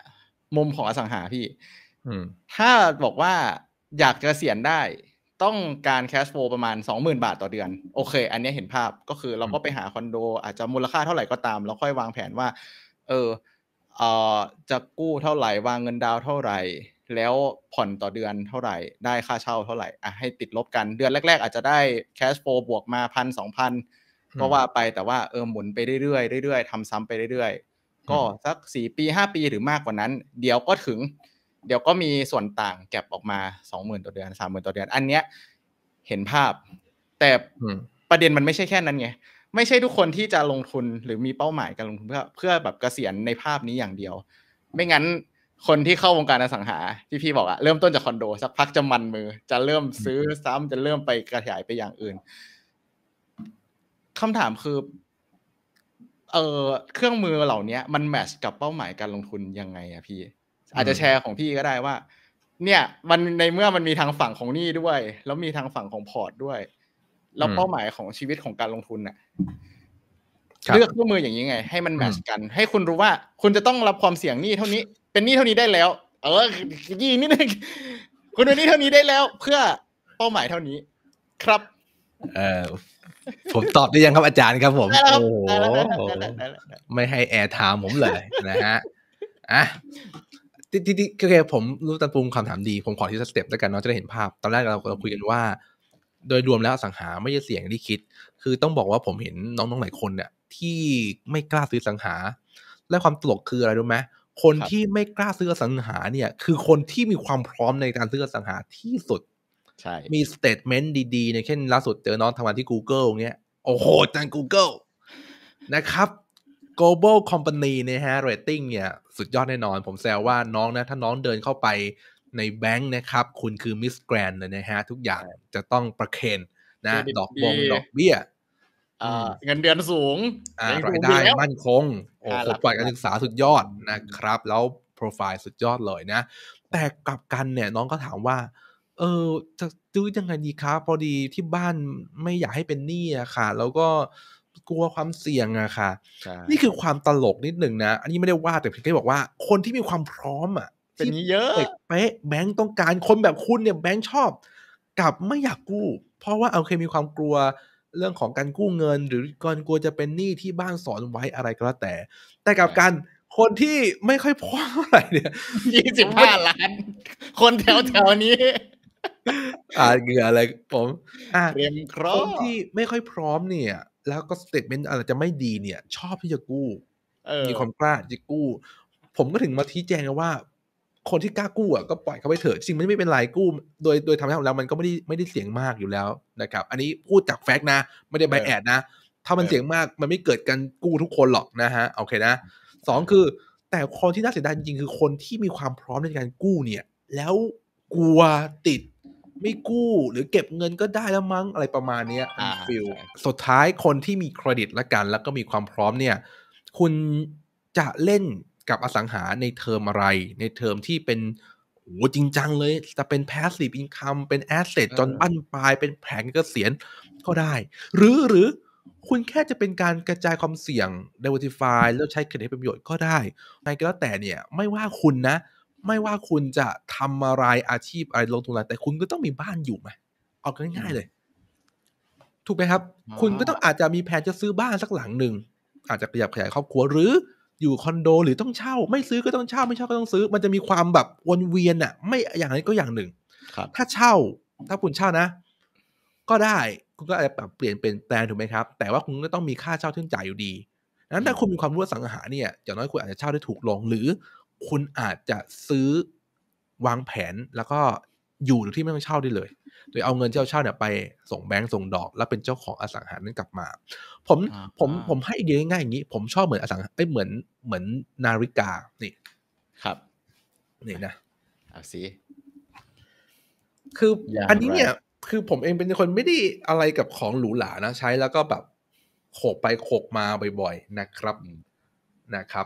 มุมของอสังหาพี่ถ้าบอกว่าอยากจะเกษียณได้ต้องการแคชโฟประมาณสอหมื่นบาทต่อเดือน โอเคอันนี้เห็นภาพก็คือเราก็ไปหาคอนโด อาจจะมูลค่าเท่าไหร่ก็ตามเราค่อยวางแผนว่า เออเออจะกู้เท่าไหร่วางเงินดาวเท่าไหร่ แล้วผ่อนต่อเดือนเท่าไหร่ ได้ค่าเช่าเท่าไหร่อ่ะให้ติดลบกันเดือนแรกๆอาจจะได้แคชโฟบวกมาพันสองพันก็ว่าไปแต่ว่าเออหมุนไปเรื่อยๆเรื่อยๆทำซ้ำไปเรื่อยๆ ก็สักสี่ปีห้าปี หรือมากกว่านั้นเดี๋ยวก็ถึงเดี๋ยวก็มีส่วนต่างแก็บออกมาสองหมื่นต่อเดือนสามหมื่นต่อเดือน อันเนี้ย เห็นภาพ แต่ประเด็นมันไม่ใช่แค่นั้นไง ไม่ใช่ทุกคนที่จะลงทุนหรือมีเป้าหมายการลงทุนเพื่อ เพื่อแบบเกษียณในภาพนี้อย่างเดียว ไม่งั้นคนที่เข้าวงการอสังหาที่พี่บอกอะเริ่มต้นจากคอนโดสักพักจะมันมือ จะเริ่มซื้อซ้ำจะเริ่มไปกระจายไปอย่างอื่น คำถามคือ เออเครื่องมือเหล่านี้มันแมชกับเป้าหมายการลงทุนยังไงอะพี่อาจจะแชร์ของพี่ก็ได้ว่า เนี่ยมันในเมื่อมันมีทางฝั่งของหนี้ด้วย แล้วมีทางฝั่งของพอร์ตด้วยแล้วเป้าหมายของชีวิตของการลงทุนน่ะเลือกคู่มืออย่างนี้ไง ให้มันแมชกัน ให้คุณรู้ว่าคุณจะต้องรับความเสี่ยงหนี้เท่านี้ เป็นหนี้เท่านี้ได้แล้ว เออยี่นิดนึงคุณเป็นหนี้เท่านี้ได้แล้ว เพื่อเป้าหมายเท่านี้ ครับ เออผมตอบได้ยังครับอาจารย์ครับ ผมโอ้โหไม่ให้แอร์ถามผมเลยนะฮะอ่ะที่ที่โอเคผมรู้ตันปรุงคำถามดีผมขอที่สเต็ปแล้วกันเนาะจะได้เห็นภาพ ตอนแรกเราคุยกันว่า โดยรวมแล้วสังหาไม่ใช่เสี่ยงที่คิด คือต้องบอกว่าผมเห็นน้องๆหลายคนเนี่ย ที่ไม่กล้าซื้อสังหา และความตลกคืออะไรรู้ไหมคนที่ไม่กล้าซื้อสังหาเนี่ย คือคนที่มีความพร้อมในการซื้อสังหาที่สุด ใช่มีสเตทเมนต์ดีๆเนี่ยเช่นล่าสุดเจอน้องทำงานที่ Google เงี้ยโอ้โหจัง Google นะครับ global company นะฮะ rating เนี่ยสุดยอดแน่นอน ผมแซวว่าน้องนะ ถ้าน้องเดินเข้าไปในแบงค์นะครับคุณคือมิสแกรนเลยนะฮะ ทุกอย่างจะต้องประเคนนะ ดอกบงดอกเบี้ยเงินเดือนสูงรายได้มั่นคงโอ้โหปล่อยการศึกษาสุดยอดนะครับ แล้วโปรไฟล์สุดยอดเลยนะ แต่กลับกันเนี่ยน้องก็ถามว่า เออจะซื้อยังไงดีครับพอดีที่บ้านไม่อยากให้เป็นหนี้อะค่ะ แล้วก็กลัวความเสี่ยงอะค่ะ นี่คือความตลกนิดหนึ่งนะ อันนี้ไม่ได้ว่าแต่เพียงแค่บอกว่า คนที่มีความพร้อมอะเป็นเยอะเป๊ะแบงค์ต้องการคนแบบคุณเนี่ยแบงค์ชอบกับไม่อยากกู้ เพราะว่าเอาเคมีความกลัวเรื่องของการกู้เงิน หรือก่อนกลัวจะเป็นหนี้ที่บ้านสอนไว้อะไรก็แล้วแต่ แต่กับการคนที่ไม่ค่อยพร้อมอะไรเนี่ยยี่สิบห้าล้าน คนแถวแถวนี้อ่าเหงื่ออะไรผมอ่าเตรียมรที่ไม่ค่อยพร้อมเนี่ยแล้วก็สเตทเมนต์อะไรจะไม่ดีเนี่ย ชอบที่จะกู้มีความกล้าจะกู้ ผมก็ถึงมาที่แจงว่า คนที่กล้ากู้อ่ะก็ปล่อยเขาไปเถอะจริงมันไม่เป็นไรกู้โดยโดยทำให้ของเรามันก็ไม่ได้ไม่ได้เสียงมากอยู่แล้วนะครับ อันนี้พูดจากแฟกต์นะไม่ได้ไบแอดนะ ถ้ามันเสียงมากมันไม่เกิดการกู้ทุกคนหรอกนะฮะโอเคนะสองคือ แต่คนที่น่าเสียดายจริงคือคนที่มีความพร้อมในการกู้เนี่ย แล้วกลัวติดไม่กู้หรือเก็บเงินก็ได้แล้วมั้งอะไรประมาณเนี้ยฟิลสุดท้ายคนที่มีเครดิตละกัน แล้วก็มีความพร้อมเนี่ย คุณจะเล่นกับอสังหาในเทอมอะไร ในเทอมที่เป็นโอ้จริงจังเลย จะเป็นแพสซีฟอินคัมเป็นแอสเซทจนบั้นปลายเป็นแผงเกษียณก็ได้ หรือหรือคุณแค่จะเป็นการกระจายความเสี่ยงเเดวอร์ติฟายแล้วใช้เครดิตเป็นประโยชน์ก็ได้ในก็แล้วแต่เนี่ยไม่ว่าคุณนะไม่ว่าคุณจะทำอะไรอาชีพอะไรลงทุนอะไรแต่คุณก็ต้องมีบ้านอยู่ไหมเอาง่ายๆ เลย ถูกไหมครับ คุณก็ต้องอาจจะมีแผนจะซื้อบ้านสักหลังหนึ่งอาจจะขยับขยายครอบครัวหรืออยู่คอนโดหรือต้องเช่า ไม่ซื้อก็ต้องเช่า ไม่เช่าก็ต้องซื้อ มันจะมีความแบบวนเวียนอะไม่อย่างนั้นก็อย่างหนึ่งถ้าเช่าถ้าคุณเช่านะ ก็ได้คุณก็อาจจะแรบเปลี่ยนเป็นแปลนถูกไหมครับแต่ว่าคุณก็ต้องมีค่าเช่าที่จ่ายอยู่ดีนั้นถ้าคุณมีความรู้สังหาเนี่ยอย่างน้อยคุณอาจจะเช่าได้ถูกลงหรือคุณอาจจะซื้อวางแผนแล้วก็อยู่ที่ไม่ต้องเช่าได้เลย โดยเอาเงินที่เราเช่าเนี่ยไปส่งแบงก์ส่งดอก แล้วเป็นเจ้าของอสังหารนั้นกลับมา ผมผมผมให้ไอเดียง่ายอย่างนี้ ผมชอบเหมือนอสังหาไอเหมือนเหมือนนาฬิกานี่ครับ นี่นะเอาสิคืออันนี้เนี่ย คือผมเองเป็นคนไม่ได้อะไรกับของหรูหรานะ ใช้แล้วก็แบบโขกไปโขกมาบ่อย ๆ นะครับนะครับ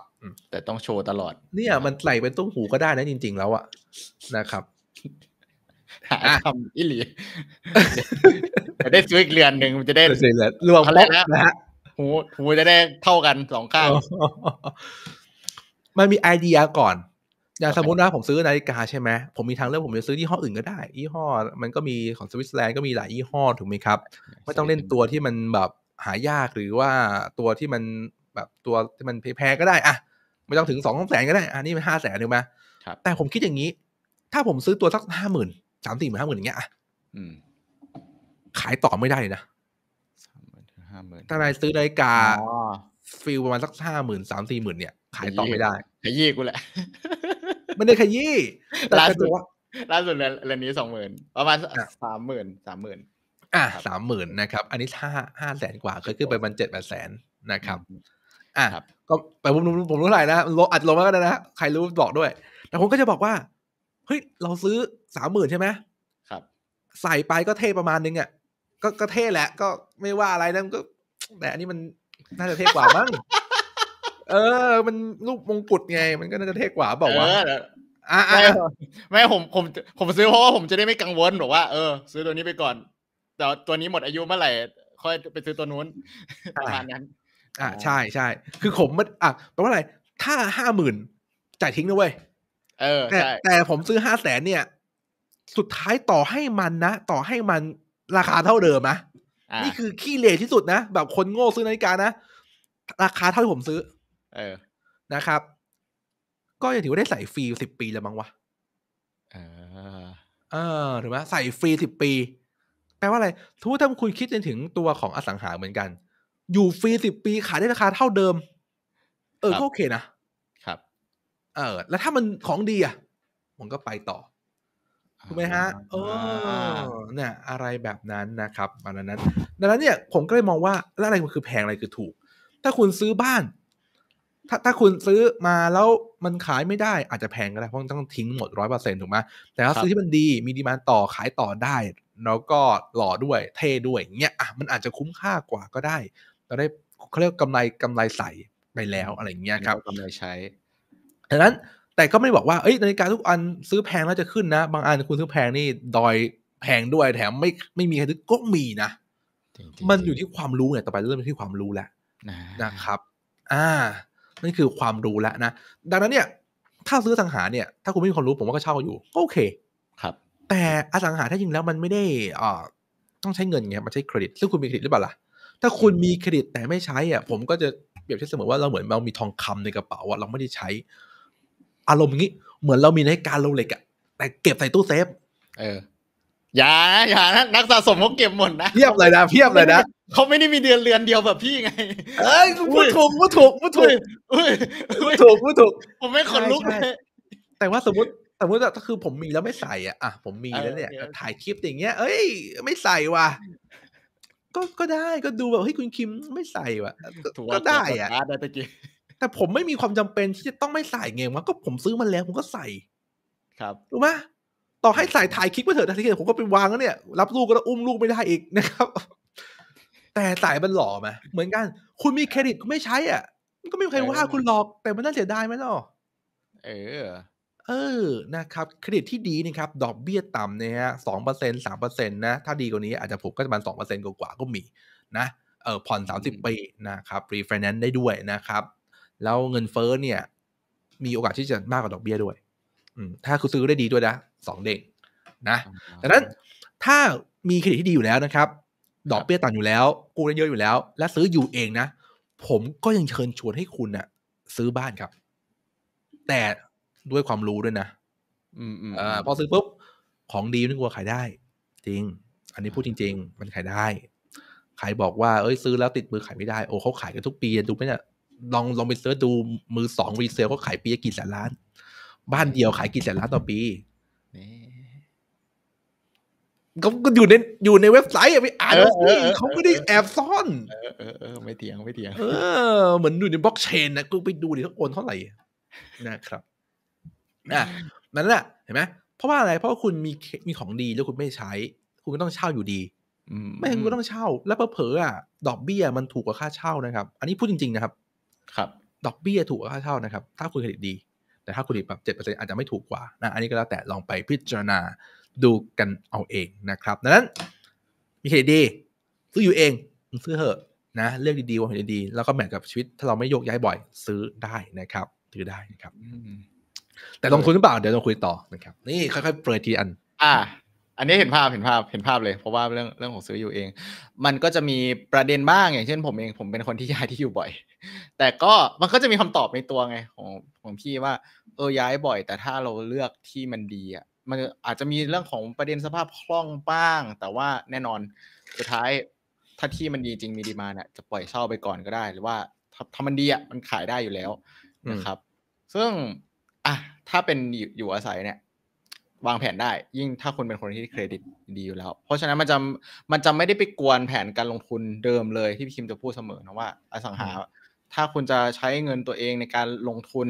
แต่ต้องโชว์ตลอดเนี่ยมันไหลเป็นตุ้มหูก็ได้นะจริง ๆ แล้วอะนะครับหาทำอิลีจะได้ซื้ออีกเรือนหนึ่งมันจะได้รวมเแล้วนะฮะหูหูจะได้เท่ากันสองข้าง มันมีไอเดียก่อน อย่างสมมติว่าผมซื้อนาฬิกาใช่ไหม ผมมีทางเลือกผมจะซื้อยี่ห้ออื่นก็ได้ยี่ห้อมันก็มีของสวิตเซอร์แลนด์ก็มีหลายยี่ห้อถูกไหมครับไม่ต้องเล่นตัวที่มันแบบหายากหรือว่าตัวที่มันแบบตัวที่มันแพงก็ได้อะไม่ต้องถึงสองสแสนก็ได้อันนี้ห้าแสนถูกไหมแต่ผมคิดอย่างนี้ ถ้าผมซื้อตัวสักห้าหมื่นสามสี่หมื่นห้าหมื่นอย่างเงี้ยอะขายต่อไม่ได้นะถ้านายซื้อนาฬิกาฟิลประมาณสักห้าหมื่นสามสี่หมื่นเนี่ยขายต่อไม่ได้ ขยี้กูแหละไม่ได้ขยี้ล่าสุดล่าสุดเรือนนี้สองหมื่นประมาณสามหมื่นสามหมื่นอ่ะสามหมื่นนะครับ อันนี้ห้าห้าแสนกว่าเคยขึ้นไปบันเจ็ดแปดแสนนะครับอ่ะก็ไปผมผมรู้เท่าไหร่นะลอาจจะลงมาก็ได้นะใครรู้บอกด้วย แต่ผมก็จะบอกว่าเฮ้ยเราซื้อสามหมื่นใช่ไหมครับ ใส่ไปก็เทประมาณนึงอ่ะก็ก็เทแหละ ก็ไม่ว่าอะไรนะมนก็ แต่อันนี้มันน่าจะเทกว่ามั้งเออ มันรูปมงกุฎไง มันก็น่าจะเทกว่าบอกว่าอ่าไม่ผมผม ผมซื้อเพราะว่าผมจะได้ไม่กังวลบอกว่าเออซื้อตัวนี้ไปก่อน แต่ตัวนี้หมดอายุเมื่อไหร่ค่อยไปซื้อตัวนู้นประมาณนั้นอ่าใช่ใช่คือผมมันอ่ะแปลว่าอะไร ถ้าห้าหมื่นจ่ายทิ้งนะเว้ยเออแต่แต่ผมซื้อห้าแสนเนี่ย สุดท้ายต่อให้มันนะ ต่อให้มันราคาเท่าเดิมนะนี่คือขี้เละที่สุดนะ แบบคนโง่ซื้อนาฬิกานะ ราคาเท่าที่ผมซื้อ เออนะครับ ก็ยังถือว่าได้ใส่ฟรีสิบปีแล้วมั้งวะเออเออถูกไหมใส่ฟรีสิบปีแปลว่าอะไรทุกท่านคุณคิดนถึงตัวของอสังหาเหมือนกันอยู่ฟรีสิบปีขายได้ราคาเท่าเดิม เออก็โอเคนะ ครับ เออ แล้วถ้ามันของดีอ่ะ มันก็ไปต่อ ถูกไหมฮะ เออ เนี่ย อะไรแบบนั้นนะครับอไรนั้นดังนั้นเนี่ย ผมก็เลยมองว่าแล้วอะไรมันคือแพงอะไรคือถูก ถ้าคุณซื้อบ้าน ถ้าถ้าคุณซื้อมาแล้วมันขายไม่ได้ อาจจะแพงก็ได้ เพราะต้องทิ้งหมดร้อยเปอร์เซ็นต์ถูกไหมแต่ถ้าซื้อที่มันดี มีดีมานต่อขายต่อได้ แล้วก็หล่อด้วย เท่ด้วยเงี้ยอ่ะมันอาจจะคุ้มค่ากว่าก็ได้เราได้เขาเรียกกำไรกำไรใสไปแล้วอะไรเงี้ยครับกำไรใช้ดังนั้น แต่ก็ไม่บอกว่าเอ้ยนาฬิกาทุกอันซื้อแพงแล้วจะขึ้นนะ บางอันคุณซื้อแพงนี่ดอยแพงด้วยแถม ไม่ไม่มีใครซื้อก็มีนะมันอยู่ที่ความรู้เนี่ยต่อไปเริ่มที่ความรู้แล้วนะครับ อ่านั่นคือความรู้แล้วนะดังนั้นเนี่ย ถ้าซื้อสังหาเนี่ย ถ้าคุณไม่มีความรู้ผมว่าก็เช่าอยู่ก็โอเค ครับ แต่อสังหาถ้าจริงแล้วมันไม่ได้อ่าต้องใช้เงินไงมันใช้เครดิตซึ่งคุณมีเครดิตหรือเปล่าล่ะถ้าคุณมีเครดิตแต่ไม่ใช้อ่ะผมก็จะเปรียบเทียบเสมอว่า เราเหมือนเรามีทองคำในกระเป๋าอ่ะเราไม่ได้ใช้ อารมณ์งี้ เหมือนเรามีนการโรเล็กอ่ะแต่เก็บใส่ตู้เซฟ เอออย่าอย่านะนักสะสมเขาเก็บหมดนะเพียบเลยนะเพียบเลยนะเขาไม่ได้มีเดือนเรือนเดียวแบบพี่ไงเอ้ยพูดถูกพูดถูกพูดถูกพูดถูกพูดถูก ผมไม่ขนลุกเลยแต่ว่าสมมติสมมติว่าถ้าคือผมมีแล้วไม่ใส่อ่ะอ่ะผมมีแล้วเนี่ยถ่ายคลิปอย่างเงี้ยเอ้ยไม่ใส่ว่ะก็ก็ได้ก็ดูแบบเฮ้ยคุณคิมไม่ใส่ว่ะก็ได้อะแต่ผมไม่มีความจำเป็นที่จะต้องไม่ใส่เงี้ยม้งก็ผมซื้อมันแล้วผมก็ใส่ ครับรู้ไหมต่อให้ใส่ถ่ายคลิปมาเถอะทีเดียวผมก็ไปวางแล้วเนี่ยรับลูกก็อุ้มลูกไม่ได้อีกนะครับแต่ใส่มันหล่อไหมเหมือนกัน คุณมีเครดิตคุณไม่ใช้ อ่ะ มันก็ไม่มีใครว่าคุณหลอกแต่มันน่าเสียดายไหมล่ะเออเออ นะครับเครดิตที่ดีนะครับ ดอกเบี้ยต่ำนะฮะสองเปอร์เซ็นต์สามเปอร์เซ็นต์นะ ถ้าดีกว่า นี้อาจจะผมก็จะมาสองเปอร์เซ็นต์กว่าก็มีนะ เออผ่อนสามสิบปีนะครับ รีไฟแนนซ์ได้ด้วยนะครับ แล้วเงินเฟ้อเนี่ย มีโอกาสที่จะมากกว่าดอกเบี้ยด้วย อืถ้าคุณซื้อได้ดีด้วยนะสองเด้งนะดังนั้น ถ้ามีเครดิตที่ดีอยู่แล้วนะครับ ดอกเบี้ยต่ำอยู่แล้ว กู้ได้เยอะอยู่แล้ว และซื้ออยู่เองนะ ผมก็ยังเชิญชวนให้คุณนะ่ะ ซื้อบ้านครับ แต่ด้วยความรู้ด้วยนะอืมอ่า พอซื้อปุ๊บ ของดีนึกว่าขายได้ จริง อันนี้พูดจริง ๆ มันขายได้ ขายบอกว่า เอ้ยซื้อแล้วติดมือขายไม่ได้ โอ้เขาขายกันทุกปีดูไหมเนี่ย ลองลองไปเสิร์ชดูมือสองรีเซลเขาขายปีกี่แสนล้าน บ้านเดียวขายกี่แสนล้านต่อปี ก็อยู่ในอยู่ในเว็บไซต์อไปอ่านเขาไม่ได้แอบซ่อน เออเออไม่เถียงไม่เถียงเออเหมือนอยู่ในบล็อกเชนนะกูไปดูดิเขาโอนเท่าไหร่นะครับอ่ะนั่นแหละเห็นไหมเพราะว่าอะไรเพราะคุณมีมีของดีแล้วคุณไม่ใช้ คุณก็ต้องเช่าอยู่ดีไม่เห็นุณต้องเช่า แล้วเผลออ่ะดอกเบี้ยมันถูกกว่าค่าเช่านะครับ อันนี้พูดจริงๆนะครับ ครับ ดอกเบี้ยถูกกว่าค่าเช่านะครับ ถ้าคุณเครดิตดี แต่ถ้าคุณเครดิตแบบเจ็ดเปอร์เซ็นต์อาจจะไม่ถูกกว่านะอันนี้ก็แล้วแต่ลองไปพิจารณาดูกันเอาเองนะครับดังนั้น มีเครดิตดี ซื้ออยู่เองซื้อเถอะ นะเลือกดีๆวางแผนดีๆแล้วก็แมทกับชีวิตถ้าเราไม่โยกย้ายบ่อยซื้อได้นะครับถือได้นะครับแต่ลงทุนหรือเปล่าเดี๋ยวเราคุยต่อนะครับนี่ค่อยๆเปิดทีอัน อ่า อันนี้เห็นภาพเห็นภาพเห็นภาพเลย เพราะว่าเรื่องเรื่องของซื้ออยู่เอง มันก็จะมีประเด็นบ้างอย่างเช่น ผมเองผมเป็นคนที่ย้ายที่อยู่บ่อย แต่ก็มันก็จะมีคำตอบในตัวไงของของพี่ว่าเออย้ายบ่อย แต่ถ้าเราเลือกที่มันดีอ่ะมันอาจจะมีเรื่องของประเด็นสภาพคล่องบ้าง แต่ว่าแน่นอนสุดท้าย ถ้าที่มันดีจริงมีดีมาเนี่ยจะปล่อยเช่าไปก่อนก็ได้ หรือว่าถ้ามันดีอ่ะมันขายได้อยู่แล้วนะครับ ซึ่ง่ะถ้าเป็นอยู่อาศัยเนี่ยวางแผนได้ ยิ่งถ้าคุณเป็นคนที่เครดิตดีอยู่แล้ว เพราะฉะนั้นมันจะมันจะไม่ได้ไปกวนแผนการลงทุนเดิมเลยที่พี่คิมจะพูดเสมอนะว่าอสังหา ถ้าคุณจะใช้เงินตัวเองในการลงทุน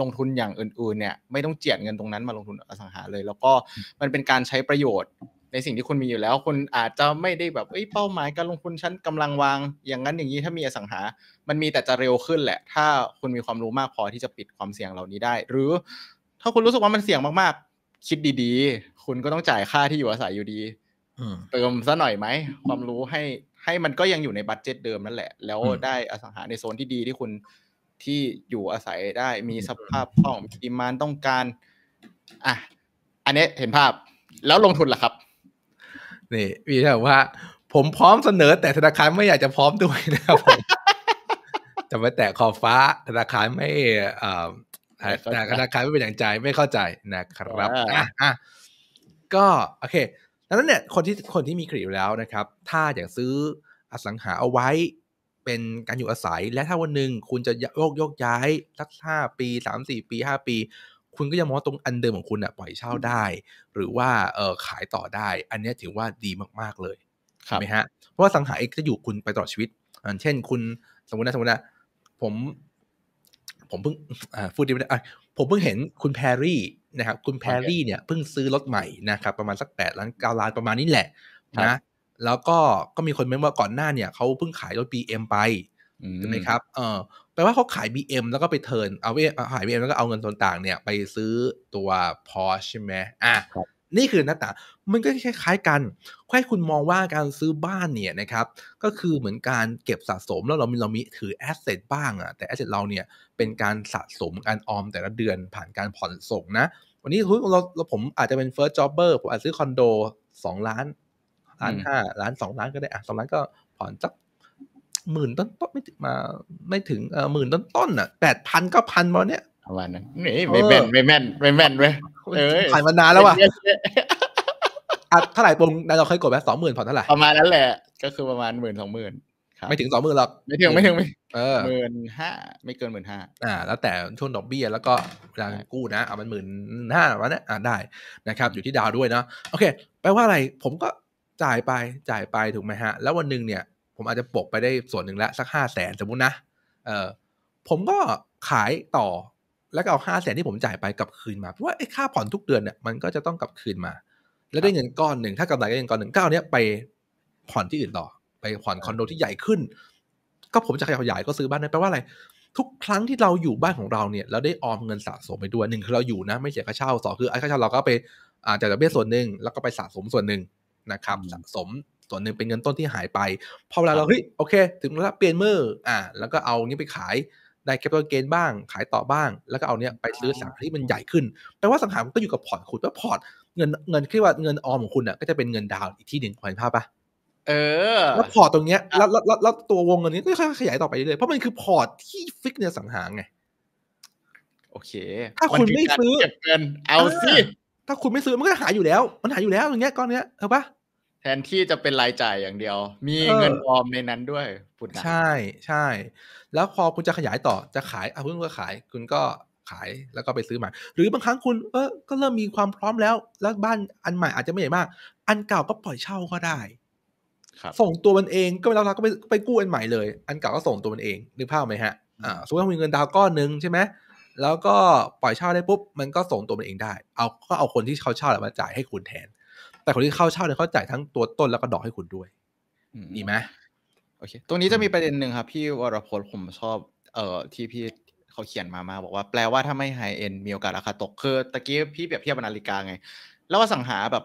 ลงทุนอย่างอื่นๆเนี่ยไม่ต้องเจียดเงินตรงนั้นมาลงทุนอสังหาเลย แล้วก็มันเป็นการใช้ประโยชน์ในสิ่งที่คุณมีอยู่แล้วคุณอาจจะไม่ได้แบบเอ้ยเป้าหมายการลงทุนชั้นกำลังวางอย่างนั้นอย่างนี้ถ้ามีอสังหา มันมีแต่จะเร็วขึ้นแหละ ถ้าคุณมีความรู้มากพอที่จะปิดความเสี่ยงเหล่านี้ได้ หรือ ถ้าคุณรู้สึกว่ามันเสี่ยงมากๆคิดดี ๆ คุณก็ต้องจ่ายค่าที่อยู่อาศัยอยู่ดีเติมซะหน่อยไหมความรู้ให้ให้มันก็ยังอยู่ในบัตเจ็ตเดิมนั่นแหละแล้วได้อสังหาในโซนที่ดีที่คุณที่อยู่อาศัยได้ มีสภาพคล่องมีดีมานต้องการอ่ะอันนี้เห็นภาพแล้วลงทุนล่ะครับนี่พี่ถามว่า ผมพร้อมเสนอแต่ธนาคารไม่อยากจะพร้อมด้วยนะครับผมจะมปแตะขอบฟ้า ธนาคารไม่อ่แต่ธนาคารไม่เป็นอย่างใจไม่เข้าใจนะครับอ่ะอ่ะก็โอเคดังนั้นเนี่ย คนที่คนที่มีเครดิตแล้วนะครับ ถ้าอยากซื้ออสังหาเอาไว้เป็นการอยู่อาศัย และถ้าวันหนึ่งคุณจะโยกโยกย้ายสักห้าปีสามสี่ปีห้าปีคุณก็ยังมองว่าตรงอันเดิมของคุณอ่ะปล่อยเช่าได้ หรือว่าเออขายต่อได้ อันนี้ถือว่าดีมากๆเลยใช่ไหมฮะเพราะว่าสังหาเอกจะอยู่คุณไปตลอดชีวิตเช่นคุณสมมตินะสมมตินะผมผมเพิ่งพูดดีไม่ได้ผมเพิ่งเห็นคุณแพรรี่นะครับคุณแพรรี่เนี่ยเพิ่งซื้อรถใหม่นะครับ ประมาณสักแปดล้านเก้าล้านประมาณนี้แหละนะแล้วก็ก็มีคนเม้นว่าก่อนหน้าเนี่ยเขาเพิ่งขายรถ BM ไปใช่ไหมครับ เออแปลว่าเขาขาย BM แล้วก็ไปเทิร์น เอาขาย BM แล้วก็เอาเงินส่วนต่างเนี่ยไปซื้อตัว Porsche ใช่ไหมอ่ะ นี่คือหน้าตา มันก็คล้ายๆกัน แค่คุณมองว่าการซื้อบ้านเนี่ยนะครับ ก็คือเหมือนการเก็บสะสมแล้วเรามีเรามีถือแอสเซทบ้างอะแต่แอสเซทเราเนี่ย เป็นการสะสมการออมแต่ละเดือนผ่านการผ่อนส่งนะ วันนี้เราเราผมอาจจะเป็น first jobber ผมอาจซื้อคอนโดสองล้านล้านห้าล้านสองล้านก็ได้อ่ะสองล้านก็ผ่อนสักหมื่นต้นต้นไม่ถึงมาไม่ถึงเออหมื่นต้นต้นอ่ะแปดพันเก้าพันบอลเนี้ยประมาณนั้นนี่ไม่แม่นไม่แม่นไม่แม่นเว้ยผ่านมานานแล้วว่ะอ่ะเท่าไหร่ปุงนายเราเคยกดไหมสองหมื่นผ่อนเท่าไหร่ประมาณนั้นแหละก็คือประมาณหมื่นสองหมื่นไม่ถึงสองหมื่นหรอกไม่ถึงไม่ถึงไม่หมื่นห้าไม่เกินหมื่นห้าอ่า แล้วแต่ช่วงดอกเบี้ย แล้วก็เวลากู้นะเอามันหมื่นห้าวันนี้อ่าได้นะครับ อยู่ที่ดาวด้วยเนาะโอเค แปลว่าอะไรผมก็จ่ายไปจ่ายไปถูกไหมฮะ แล้ววันหนึ่งเนี่ยมอาจจะปกไปได้ส่วนหนึ่งละสักห้าแสนสมมุตินะเออผมก็ขายต่อแล้วก็เอาห้าแสนที่ผมจ่ายไปกลับคืนมา เพราะว่าไอ้ค่าผ่อนทุกเดือนเนี่ยมันก็จะต้องกลับคืนมา แล้วได้เงินก้อนหนึ่งถ้ากำไรก็เงินก้อนหนึ่งก้าวเนี้ยไปผ่อนที่อื่นต่อ ไปผ่อนคอนโดที่ใหญ่ขึ้นก็ผมจะขยายก็ซื้อบ้านนั้นแปลว่าอะไร ทุกครั้งที่เราอยู่บ้านของเราเนี่ย เราได้ออมเงินสะสมไปด้วยหนึ่งคือเราอยู่นะ ไม่เสียค่าเช่าสองคือไอ้ค่าเช่าเราก็ไปอาจจะดอกเบี้ยส่วนหนึ่งแล้วก็ไปสะสมส่วนหนึ่งนะครับสะสมส่วนหนึ่งเป็นเงินต้นที่หายไป พอเวลาเราเฮ้ยโอเค ถึงแล้วเปลี่ยนมืออ่า แล้วก็เอานี้ไปขายได้แคปิตอลเกนบ้างขายต่อบ้าง แล้วก็เอาเนี้ยไปซื้อสังหาที่มันใหญ่ขึ้นแปลว่าสังหามันก็อยู่กับพอร์ตคุณว่าพอร์ตเงินเงินคือว่าเงินออมของคุณอ่ะก็จะเป็นเงินดาวอีกที่หนึ่งเห็นภาพปะเออ แล้วพอร์ตตรงเนี้ยแล้วแล้วแล้วตัววงเงินนี้ก็ค่อยขยายต่อไปเรื่อยเพราะมันคือพอร์ตที่ฟิกในสังหารไงโอเค ถ้าคุณไม่ซื้อเก็บเงินเอาสิถ้าคุณไม่ซื้อมันก็หายอยู่แล้วมันหายอยู่แล้วตรงเนี้ยก้อนเนี้ยเห็นปะแทนที่จะเป็นรายจ่ายอย่างเดียว มีเงินออมในนั้นด้วยฝุดนะใช่ใช่ แล้วพอคุณจะขยายต่อจะขายเอาเพิ่งก่ขาย คุณก็ขายแล้วก็ไปซื้อใหม่ หรือบางครั้งคุณเออก็เริ่มมีความพร้อมแล้ว แล้วบ้านอันใหม่อาจจะไม่ใหญ่มาก อันเก่าก็ปล่อยเช่าก็ได้ ส่งตัวมันเองก็ไม่รับรักก็ไปไปกู้อันใหม่เลย อันเก่าก็ส่งตัวมันเอง นึกภาพไหมฮะ อ่า สมมติว่ามีเงินดาวก้อนหนึ่งใช่ไหมแล้วก็ปล่อยเช่าได้ปุ๊บ มันก็ส่งตัวมันเองได้ เอาก็เอาคนที่เขาเช่าแล้วมาจ่ายให้คุณแทนแต่คนที่เข้าเช่าเนี่ยเขาจ่ายทั้งตัวต้นแล้วก็ดอกให้คุณด้วยดีไหม โอเค ตรงนี้จะมีประเด็นหนึ่งครับ พี่วรพลผมชอบ เอ่อที่พี่เขาเขียนมามาบอกว่าแปลว่าถ้าไม่ไฮเอ็นมีโอกาสราคาตกคือตะกี้พี่เปรียบเทียบนาฬิกาไง แล้วว่าสังหาแบบ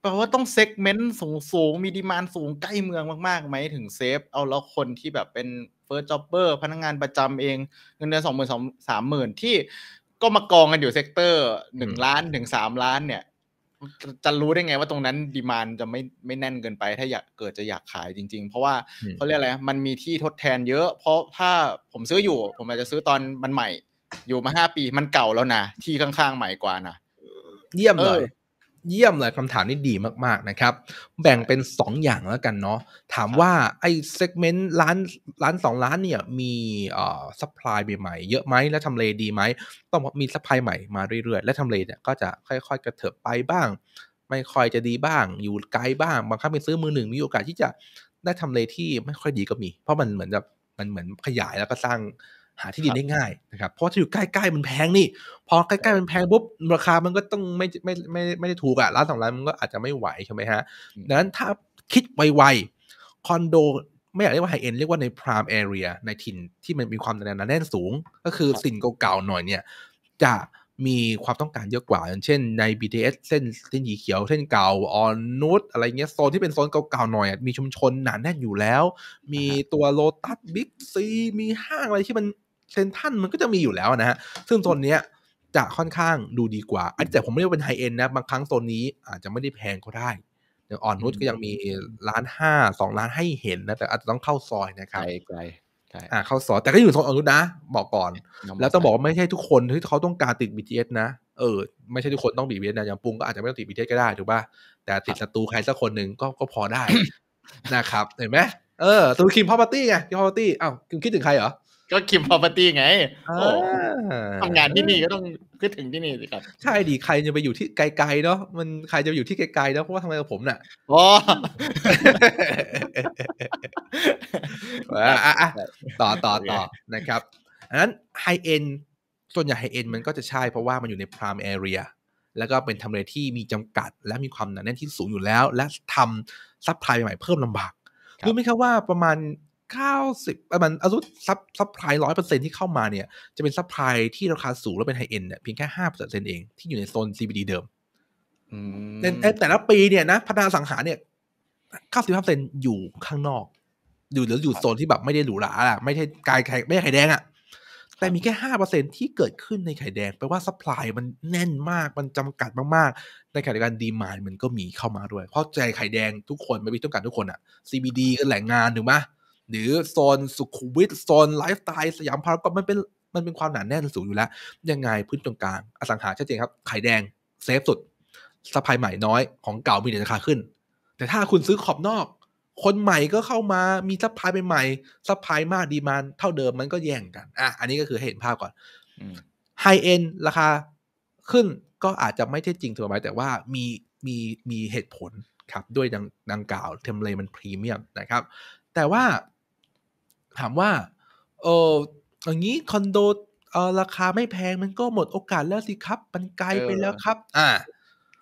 แปลว่าต้องเซกเมนต์สูงสูงมีดีมานสูงใกล้เมืองมากๆไหมถึงเซฟเอาแล้วคนที่แบบเป็นเฟิร์สจ็อบเบอร์พนักงานประจำเองเงินเดือนสองหมื่นสองสามหมื่นที่ ก็มากองกันอยู่เซกเตอร์หนึ่งล้าน ถึงสามล้าน เนี่ยจะรู้ได้ไงว่าตรงนั้นดีมานจะไม่ไม่แน่นเกินไป ถ้าอยากเกิดจะอยากขายจริงๆ เพราะว่าเขาเรียกอะไร มันมีที่ทดแทนเยอะ เพราะถ้าผมซื้ออยู่ ผมอาจจะซื้อตอนมันใหม่ อยู่มาห้าปีมันเก่าแล้วนะ ที่ข้างๆ ใหม่กว่านะ เยี่ยมเลยเยี่ยมเลยคำถามนี้ดีมากๆนะครับ แบ่งเป็น 2 อย่างแล้วกันเนาะถามว่าไอ้เซกเมนต์ร้านร้านสองร้านเนี่ยมีเอ่อซัพพลายใหม่เยอะไหมและทำเลดีไหมต้องมีซัพพลายใหม่มาเรื่อยๆและทำเลเนี่ยก็จะค่อย ๆกระเถิบไปบ้าง ไม่ค่อยจะดีบ้าง อยู่ไกลบ้าง บางครั้งไปซื้อมือหนึ่งมีโอกาสที่จะได้ทำเลที่ไม่ค่อยดีก็มี เพราะมันเหมือนแบบมันเหมือนขยายแล้วก็สร้างหาที่ดินได้ง่ายนะครับ เพราะถ้าอยู่ใกล้ๆมันแพงนี่ พอใกล้ๆมันแพงปุ๊บราคามันก็ต้องไม่ไม่ไม่ไม่ได้ถูกอะร้านสองร้านมันก็อาจจะไม่ไหว ใช่ไหมฮะ ดังนั้นถ้าคิดไวๆคอนโดไม่อยากเรียกว่าไฮเอ็นเรียกว่าในพรามแอเรียในถิ่นที่มันมีความหนาแน่นสูง ก็คือสิ่งเก่าๆหน่อยเนี่ย จะมีความต้องการเยอะกว่าอย่างเช่นใน BTS เส้นเส้นสยีเขียวเส้นเก่าออนนูตอะไรเงี้ยโซนที่เป็นโซนเก่าๆหน่อยมีชุมชนหนาแน่นอยู่แล้ว มีตัวโลตัสบิ๊กซีมีห้างอะไรที่มันเซนทันมันก็จะมีอยู่แล้วนะฮะ ซึ่งโซนเนี้ยจะค่อนข้างดูดีกว่าอันแต่ผมไม่ได้เป็นไฮเอ็นนะ บางครั้งโซนนี้อาจจะไม่ได้แพงก็ได้อ่อนนุชก็ยังมีร้านห้าสองร้านให้เห็นนะ แต่อาจจะต้องเข้าซอยนะครับไกลไกลอ่าเข้าซอยแต่ก็อยู่โซนอ่อนนุชนะ บอกก่อน แล้วต้องบอกว่าไม่ใช่ทุกคนที่เขาต้องการติดบีีทเอสนะ เออไม่ใช่ทุกคนต้องบีทีเอสนะอย่างปุงก็อาจจะไม่ต้องติดบีทีเอสก็ได้ถูกป่ะแต่ติดศัตรูใครสักคนหนึ่งก็ก็พอได้นะครับ เห็นไหมเออตัวคิมพาวเวอร์ตี้ไงคิมพาวเวอร์ตี้อ้าวคิมคิดถึงใครเหรก็คิมพอพาร์ตี้ไง ทำงานที่นี่ก็ต้องคิดถึงที่นี่สิครับ ใช่ดิใครจะไปอยู่ที่ไกลๆเนาะ มันใครจะอยู่ที่ไกลๆเนาะ เพราะว่าทำไมกับผมน่ะอ๋อ่ะต่อต่อต่อนะครับอันนั้นไฮเอ็นส่วนใหญ่ไฮเอ็นมันก็จะใช่เพราะว่ามันอยู่ในพรามแอเรีย แล้วก็เป็นทำเลที่มีจำกัด และมีความหนาแน่นที่สูงอยู่แล้ว และทำซัพพลายใหม่เพิ่มลำบาก รู้ไหมครับว่าประมาณกิบประมาณอาุธซับซับพลายร้อยเปอร์เซ็นที่เข้ามาเนี่ยจะเป็นซับพลายที่ราคาสูง แล้วเป็นไฮเอ็นเนี่ยเพียงแค่ห้าเปอร์เซ็นเองที่อยู่ในโซน CBD เดิมแต่แต่ละปีเนี่ยนะ พัฒนาสังหาเนี่ยเก้าสิบห้าเปอร์เซ็นอยู่ข้างนอกอยู่หรืออยู่โซนที่แบบไม่ได้หรูหราอะไม่ใช่กายไข่ไม่ใช่ไข่แดงอะแต่มีแค่ห้าเปอร์เซ็นที่เกิดขึ้นในไข่แดง แปลว่าซัพพลายมันแน่นมากมันจำกัดมากๆ ในขณะเดียวกันดีมานมันก็มีเข้ามาด้วยเพราะใจไข่แดงทุกคนไม่มีต้องการทุกคนอะ CBD ก็แหล่งงานถูกไหมหรือโซนสุขุมวิทโซนไลฟ์สไตล์สยามพารากอนมันเป็นมันเป็นความหนาแน่นสูงอยู่แล้ว ยังไงพื้นตรงกลางอสังหาชัดเจนครับ ไข่แดง เซฟสุดสปายใหม่น้อยของเก่ามีแต่ราคาขึ้น แต่ถ้าคุณซื้อขอบนอก คนใหม่ก็เข้ามามีสปพายใหม่สปพายมาก ดีมานเท่าเดิมมันก็แย่งกันอ่ะอันนี้ก็คือเห็นภาพก่อนไฮเอ็นราคาขึ้นก็อาจจะไม่ใช่จริงถูกไหมแต่ว่ามีมีมีเหตุผลครับ ด้วยดังดังกล่าวเทมเลมันพรีเมียมนะครับแต่ว่าถามว่าเอออย่างนี้คอนโดเออราคาไม่แพงมันก็หมดโอกาสแล้วสิครับ มันไกลไปแล้วครับ อ่า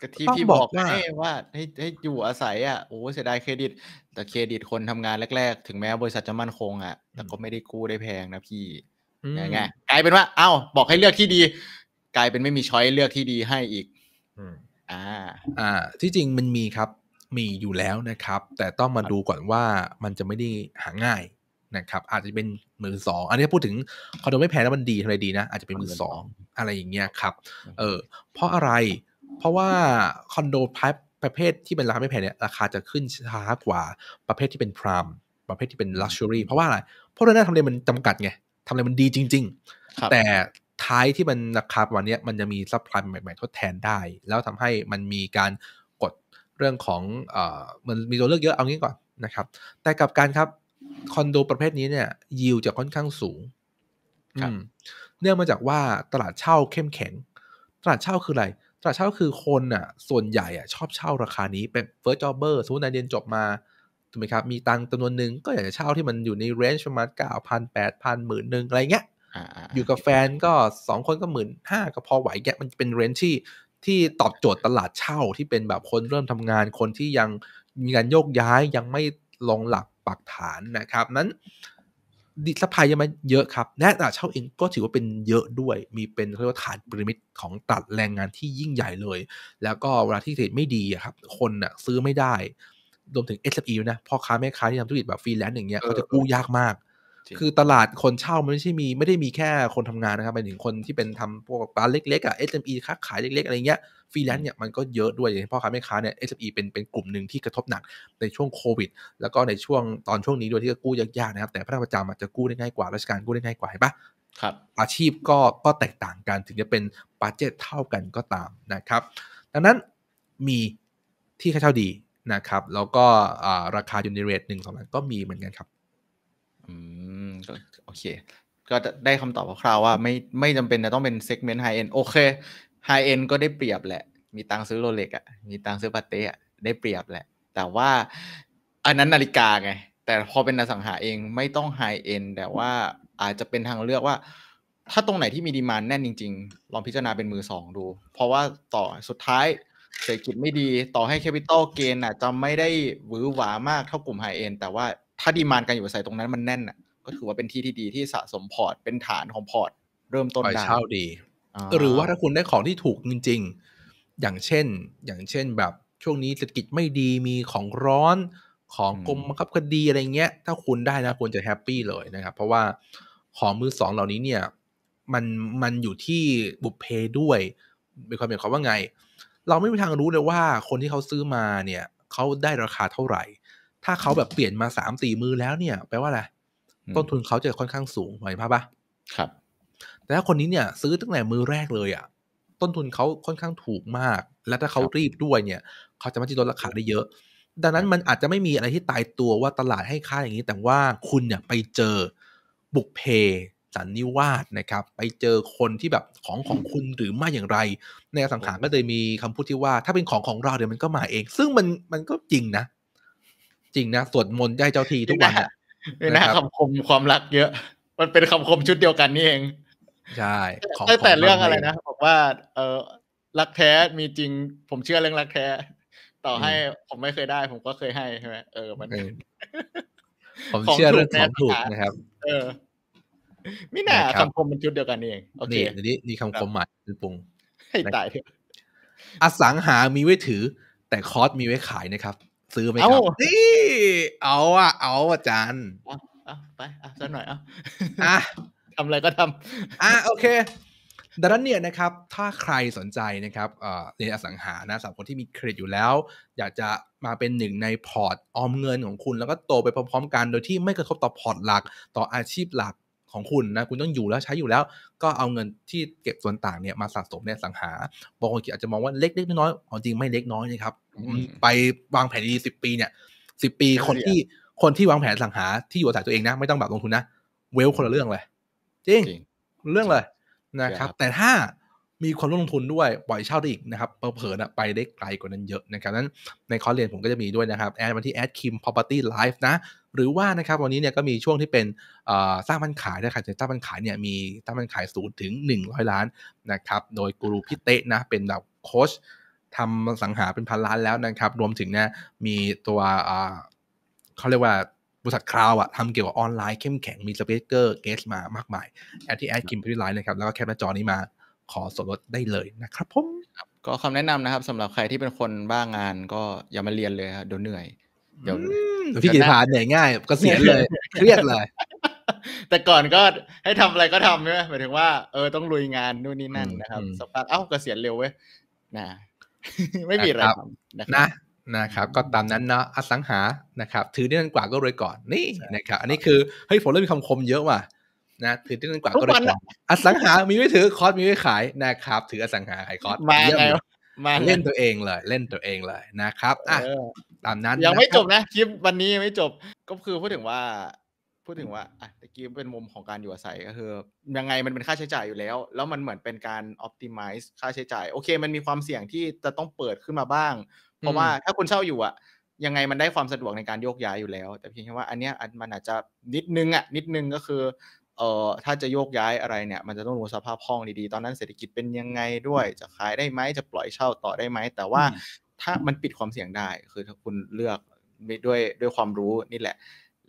ก็ที่พี่บอกให้ว่าให้ให้อยู่อาศัยอ่ะโอ้เสียดายเครดิต แต่เครดิตคนทำงานแรกๆ ถึงแม้บริษัทจะมั่นคงอ่ะ แต่ก็ไม่ได้กู้ได้แพงนะพี่ยังไงกลายเป็นว่าเอ้าบอกให้เลือกที่ดี กลายเป็นไม่มีช้อยเลือกที่ดีให้อีกอ่า อ่า ที่จริงมันมีครับ มีอยู่แล้วนะครับ แต่ต้องมาดูก่อนว่ามันจะไม่ได้หาง่ายนะครับอาจจะเป็นมือสองอันนี้พูดถึงคอนโดไม่แพงแล้วมันดีทำไรดีนะอาจจะเป็นมือสองอะไรอย่างเงี้ยครับเออเพราะอะไร เพราะว่าคอนโดพประเภทที่เป็นราคาไม่แพงเนี่ยราคาจะขึ้นช้ากว่าประเภทที่เป็นพรามประเภทที่เป็นลักชัวรี่เพราะว่าอะไรเพราะเรื่องทำเลมันจำกัดไงทำเลมันดีจริงๆแต่ท้ายที่มันราคาประมาณนี้มันจะมีซัพพลายใหม่ ๆทดแทนได้ แล้วทำให้มันมีการกดเรื่องของเอ่อมันมีตัวเลือกเยอะเอางี้ก่อนนะครับแต่กับการครับคอนโดประเภทนี้เนี่ยยิวจะค่อนข้างสูงครับเนื่องมาจากว่าตลาดเช่าเข้มแข็ง ตลาดเช่าคืออะไร ตลาดเช่าคือคนอ่ะส่วนใหญ่อ่ะชอบเช่าราคานี้เป็นเ์สจ็อบเบอร์สมมตินายเรียนจบมาถูกไหมครับมีตังจำนวนหนึ่งก็อยากจะเช่าที่มันอยู่ในเรนจ์ประมาณเก้าพันแปดพันหมื่นหนึ่งอะไรเงี้ยอยู่กับแฟนก็สองคนก็หมื่นห้าก็พอไหวแกมันเป็นเรนจ์ที่ที่ตอบโจทย์ตลาดเช่าที่เป็นแบบคนเริ่มทำงานคนที่ยังมีการโยกย้ายยังไม่ลงหลักปักฐานนะครับ นั้นดิสพายยังมาเยอะครับและตลาดเช่าเองก็ถือว่าเป็นเยอะด้วย มีเป็นเรียกว่าฐานปริมิตของตลาดแรงงานที่ยิ่งใหญ่เลย แล้วก็เวลาที่เศรษฐไม่ดีครับ คนน่ะซื้อไม่ได้รวมถึง SME นะพ่อค้าแม่ค้าที่ทำธุรกิจแบบฟรีแลนซ์อย่างเงี้ยเขาจะกู้ยากมาก คือตลาดคนเช่ามันไม่ใช่มีไม่ได้มีแค่คนทำงานนะครับเป็นถึงคนที่เป็นทำพวกร้านเล็กๆอ่ะ SME ค้าขายเล็กๆอะไรเงี้ยฟรีแลนซ์เนี่ยมันก็เยอะด้วย อย่างพ่อค้าแม่ค้าเนี่ย SME เป็นเป็นกลุ่มหนึ่งที่กระทบหนักในช่วงโควิดแล้วก็ในช่วงตอนช่วงนี้ด้วยที่กู้ยากๆ นะครับ แต่พระประจำอาจจะกู้ได้ง่ายกว่าราชการกู้ได้ง่ายกว่าเห็นปะครับอาชีพก็ก็แตกต่างกันถึงจะเป็นบัตเจตเท่ากันก็ตามนะครับ ดังนั้นมีที่ค่าเช่าดีนะครับ แล้วก็ราคายูนเรทหนึ่งสองนั้นก็มีเหมือนกันครับอืมโอเค ก็ได้คำตอบคร่าวๆว่าไม่ไม่จำเป็นจะต้องเป็นเซกเมนต์ไฮเอ็นโอเคไฮเอ็นก็ได้เปรียบแหละ มีตังซื้อโรเล็กอ่ะ มีตังซื้อปาเต้อะได้เปรียบแหละ แต่ว่าอันนั้นนาฬิกาไง แต่พอเป็นอสังหาเองไม่ต้องไฮเอ็นแต่ว่าอาจจะเป็นทางเลือกว่า ถ้าตรงไหนที่มีดีมานแน่นจริง ๆ ลองพิจารณาเป็นมือสองดู เพราะว่าต่อสุดท้ายเศรษฐกิจไม่ดีต่อให้แคปิตอลเกนอ่ะจะไม่ได้หวือหวามากเท่ากลุ่มไฮเอ็นแต่ว่าถ้าดีมานการอยู่อาศัยตรงนั้นมันแน่นอ่ะก็ถือว่าเป็นที่ที่ดีที่สะสมพอร์ตเป็นฐานของพอร์ต เริ่มต้นได้เช่าดีหรือว่าถ้าคุณได้ของที่ถูกจริงๆ อย่างเช่น อย่างเช่นแบบช่วงนี้เศรษฐกิจไม่ดี มีของร้อน ของกรมบังคับคดีอะไรเงี้ย ถ้าคุณได้นะควรจะแฮปปี้เลยนะครับ เพราะว่า ของมือสองเหล่านี้เนี่ย มันมันอยู่ที่บุพเพด้วยมีความหมายความว่าไง เราไม่มีทางรู้เลยว่าคนที่เขาซื้อมาเนี่ย เขาได้ราคาเท่าไหร่ ถ้าเขาแบบเปลี่ยนมาสามสี่มือแล้วเนี่ยแปลว่าอะไรต้นทุนเขาจะค่อนข้างสูงหมพยภาพปะครับแต่ถ้าคนนี้เนี่ยซื้อตั้งแต่มือแรกเลยอะ่ะต้นทุนเขาค่อนข้างถูกมาก และถ้าเขารีบด้วยเนี่ยเขาจะมาที่ลดราคาได้เยอะ ดังนั้นมันอาจจะไม่มีอะไรที่ตายตัวว่าตลาดให้ค่าอย่างนี้ แต่ว่าคุณเนี่ยไปเจอบุกเพสันนิวาสนะครับ ไปเจอคนที่แบบของของคุณหรือไม่อย่างไรในสังขารก็เลยมีคำพูดที่ว่าถ้าเป็นของของเราเดี๋ยวมันก็มาเอง ซึ่งมันมันก็จริงนะ จริงนะสวดมนต์ได้เจ้าทีทุกวันเนี่ยนะคำคมความรักเยอะมันเป็นคำคมชุดเดียวกันนี่เองใช่ต่แต่เรื่องอะไรนะบอกว่า เออรักแท้มีจริงผมเชื่อเรื่องรักแท้ต่อให้ผมไม่เคยได้ ผมก็เคยให้ใช่ไหมเออมัน ผมเชื่อเรื่องของถูกนะครับ เออไม่น่าคำคมมันชุดเดียวกันเองโอเคนี่นี่คำคมใหม่คุณปุงให้ตายเถอะอสังหามีไว้ถือ แต่คอสมีไว้ขายนะครับ ซื้อไหมครับนี่เอาอะเอาอาจารย์ไปอาะสักหน่อยเอ่ะทำอะไรก็ทำอ่ะโอเค ดังนั้นเนี่ยนะครับ ถ้าใครสนใจนะครับเในอสังหานะสำหรับคนที่มีเครดิตอยู่แล้ว อยากจะมาเป็นหนึ่งในพอร์ตออมเงินของคุณ แล้วก็โตไปพร้อมๆกัน โดยที่ไม่กระทบต่อพอร์ตหลัก ต่ออาชีพหลักของคุณนะ คุณต้องอยู่แล้วใช้อยู่แล้ว ก็เอาเงินที่เก็บส่วนต่างเนี่ยมาสะสมในสังหา บางคนอาจจะมองว่าเล็กๆน้อยๆจริงไม่เล็กน้อยนะครับไปวางแผนดีสิบปีเนี่ยสิบปีคนที่ คนที่วางแผนสังหาที่อยู่อาศัยตัวเองนะ ไม่ต้องแบบลงทุนนะ เวลคนละเรื่องเลยจริงเรื่องเลยนะครับ แต่ถ้ามีคนร่วมลงทุนด้วย ปล่อยเช่าได้อีกนะครับเผลอๆไปได้ไกลกว่านั้นเยอะนะครับนั้นในคอร์สเรียนผมก็จะมีด้วยนะครับ แอดมาที่แอดคิมพอพาร์ตี้ไลฟ์นะ หรือว่านะครับวันนี้เนี่ยก็มีช่วงที่เป็นสร้างบ้านขายนะครับสร้างบ้านขายเนี่ยมีสร้างบ้านขายศูนย์ถึง 100 ล้านนะครับ โดยกูรูพี่เตะนะ เป็นแบบโค้ชทำสังหาเป็นพันล้านแล้วนะครับรวมถึงเนี่ยมีตัวเขาเรียกว่าบริษัทคลาวอะทำเกี่ยวกับออนไลน์เข้มแข็งมีสเปกเกอร์เกสมามากมายแอดที่แอดกิมพิไลน์นะครับแล้วก็แคปหน้าจอนี้มา ขอส่วนลดได้เลยนะครับผมก็คำแนะนำนะครับ สำหรับใครที่เป็นคนบ้างงานก็อย่ามาเรียนเลยครับเดี๋ยวเหนื่อยเดี๋ยวพี่กิจาเหนื่อยง่ายก็เสียเลย เครียดเลย แต่ก่อนก็ให้ทำอะไรก็ทำใช่ไหมหมายถึงว่า เออต้องลุยงานนู่นนี่นั่น นะครับสักพักเอ้าเกษียณเร็วเว้ยนะ ไม่มีอะไรนะนะครับก็ตามนั้นนะอสังหานะครับถือได้นานกว่าก็รวยก่อนนี่นะครับอันนี้คือเฮ้ยผมเริ่มมีคำคมเยอะว่ะนะถือได้นานกว่าก็รวยก่อนอสังหา มีไว้ถือคอร์สมีไว้ขายนะครับถืออสังหาขายคอร์สมาไงมาเล่นตัวเองเลยเล่นตัวเองเลยนะครับอ่ะตามนั้นยังไม่จบนะคลิปวันนี้ไม่จบก็คือพูดถึงว่าพูดถึงว่าอ่ะตะกี้เป็นมุมของการอยู่อาศัยก็คือยังไงมันเป็นค่าใช้จ่ายอยู่แล้ว แล้วมันเหมือนเป็นการ optimize ค่าใช้จ่ายโอเค มันมีความเสี่ยงที่จะต้องเปิดขึ้นมาบ้างเพราะว่าถ้าคุณเช่าอยู่อ่ะยังไงมันได้ความสะดวกในการโยกย้ายอยู่แล้ว แต่เพียงแค่ว่า อันเนี้ยมันอาจจะนิดนึงอ่ะนิดนึงก็คือ เอ่อถ้าจะโยกย้ายอะไรเนี่ย มันจะต้องรู้สภาพห้องดีๆ ตอนนั้นเศรษฐกิจเป็นยังไงด้วยจะขายได้ไหมจะปล่อยเช่าต่อได้ไหมแต่ว่าถ้ามันปิดความเสี่ยงได้ คือถ้าคุณเลือกด้วยด้วยความรู้นี่แหละ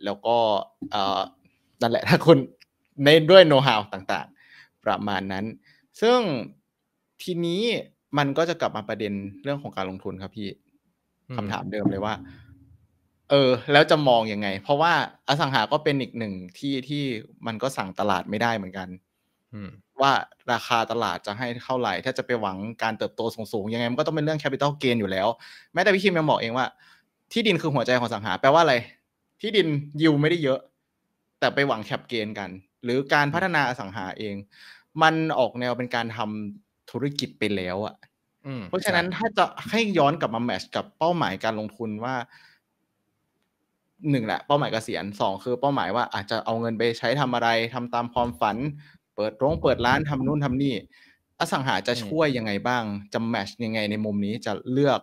แล้วก็เอ่อนั่นแหละถ้าคุณในด้วยโน้ตฮาวต่างๆ ประมาณนั้น ซึ่งทีนี้มันก็จะกลับมาประเด็นเรื่องของการลงทุนครับพี่ คำถามเดิมเลยว่า เออ แล้วจะมองยังไง เพราะว่า อสังหาก็เป็นอีกหนึ่งที่ที่มันก็สั่งตลาดไม่ได้เหมือนกันว่าราคาตลาดจะให้เท่าไหร่ ถ้าจะไปหวังการเติบโตสูงๆยังไง มันก็ต้องเป็นเรื่องแคปิตอลเกนอยู่แล้ว แม้แต่พี่คิมยังบอกเองว่า ที่ดินคือหัวใจของสังหา แปลว่าอะไร ที่ดินยิวไม่ได้เยอะ แต่ไปหวังแคปเกนกัน หรือการพัฒนาอสังหาเอง มันออกแนวเป็นการทำธุรกิจไปแล้วอะ่ะเพราะฉะนั้นถ้าจะให้ย้อนกลับมาแมชกับเป้าหมายการลงทุนว่าหนึ่งแหละเป้าหมายเกษียณสองคือ เป้าหมายว่า อาจจะเอาเงินไปใช้ทำอะไร ทำตามความฝัน เปิดโรง เปิดร้านทำนู่นทำนี่ อสังหาจะช่วยยังไงบ้างจะแมชยังไงในมุมนี้จะเลือก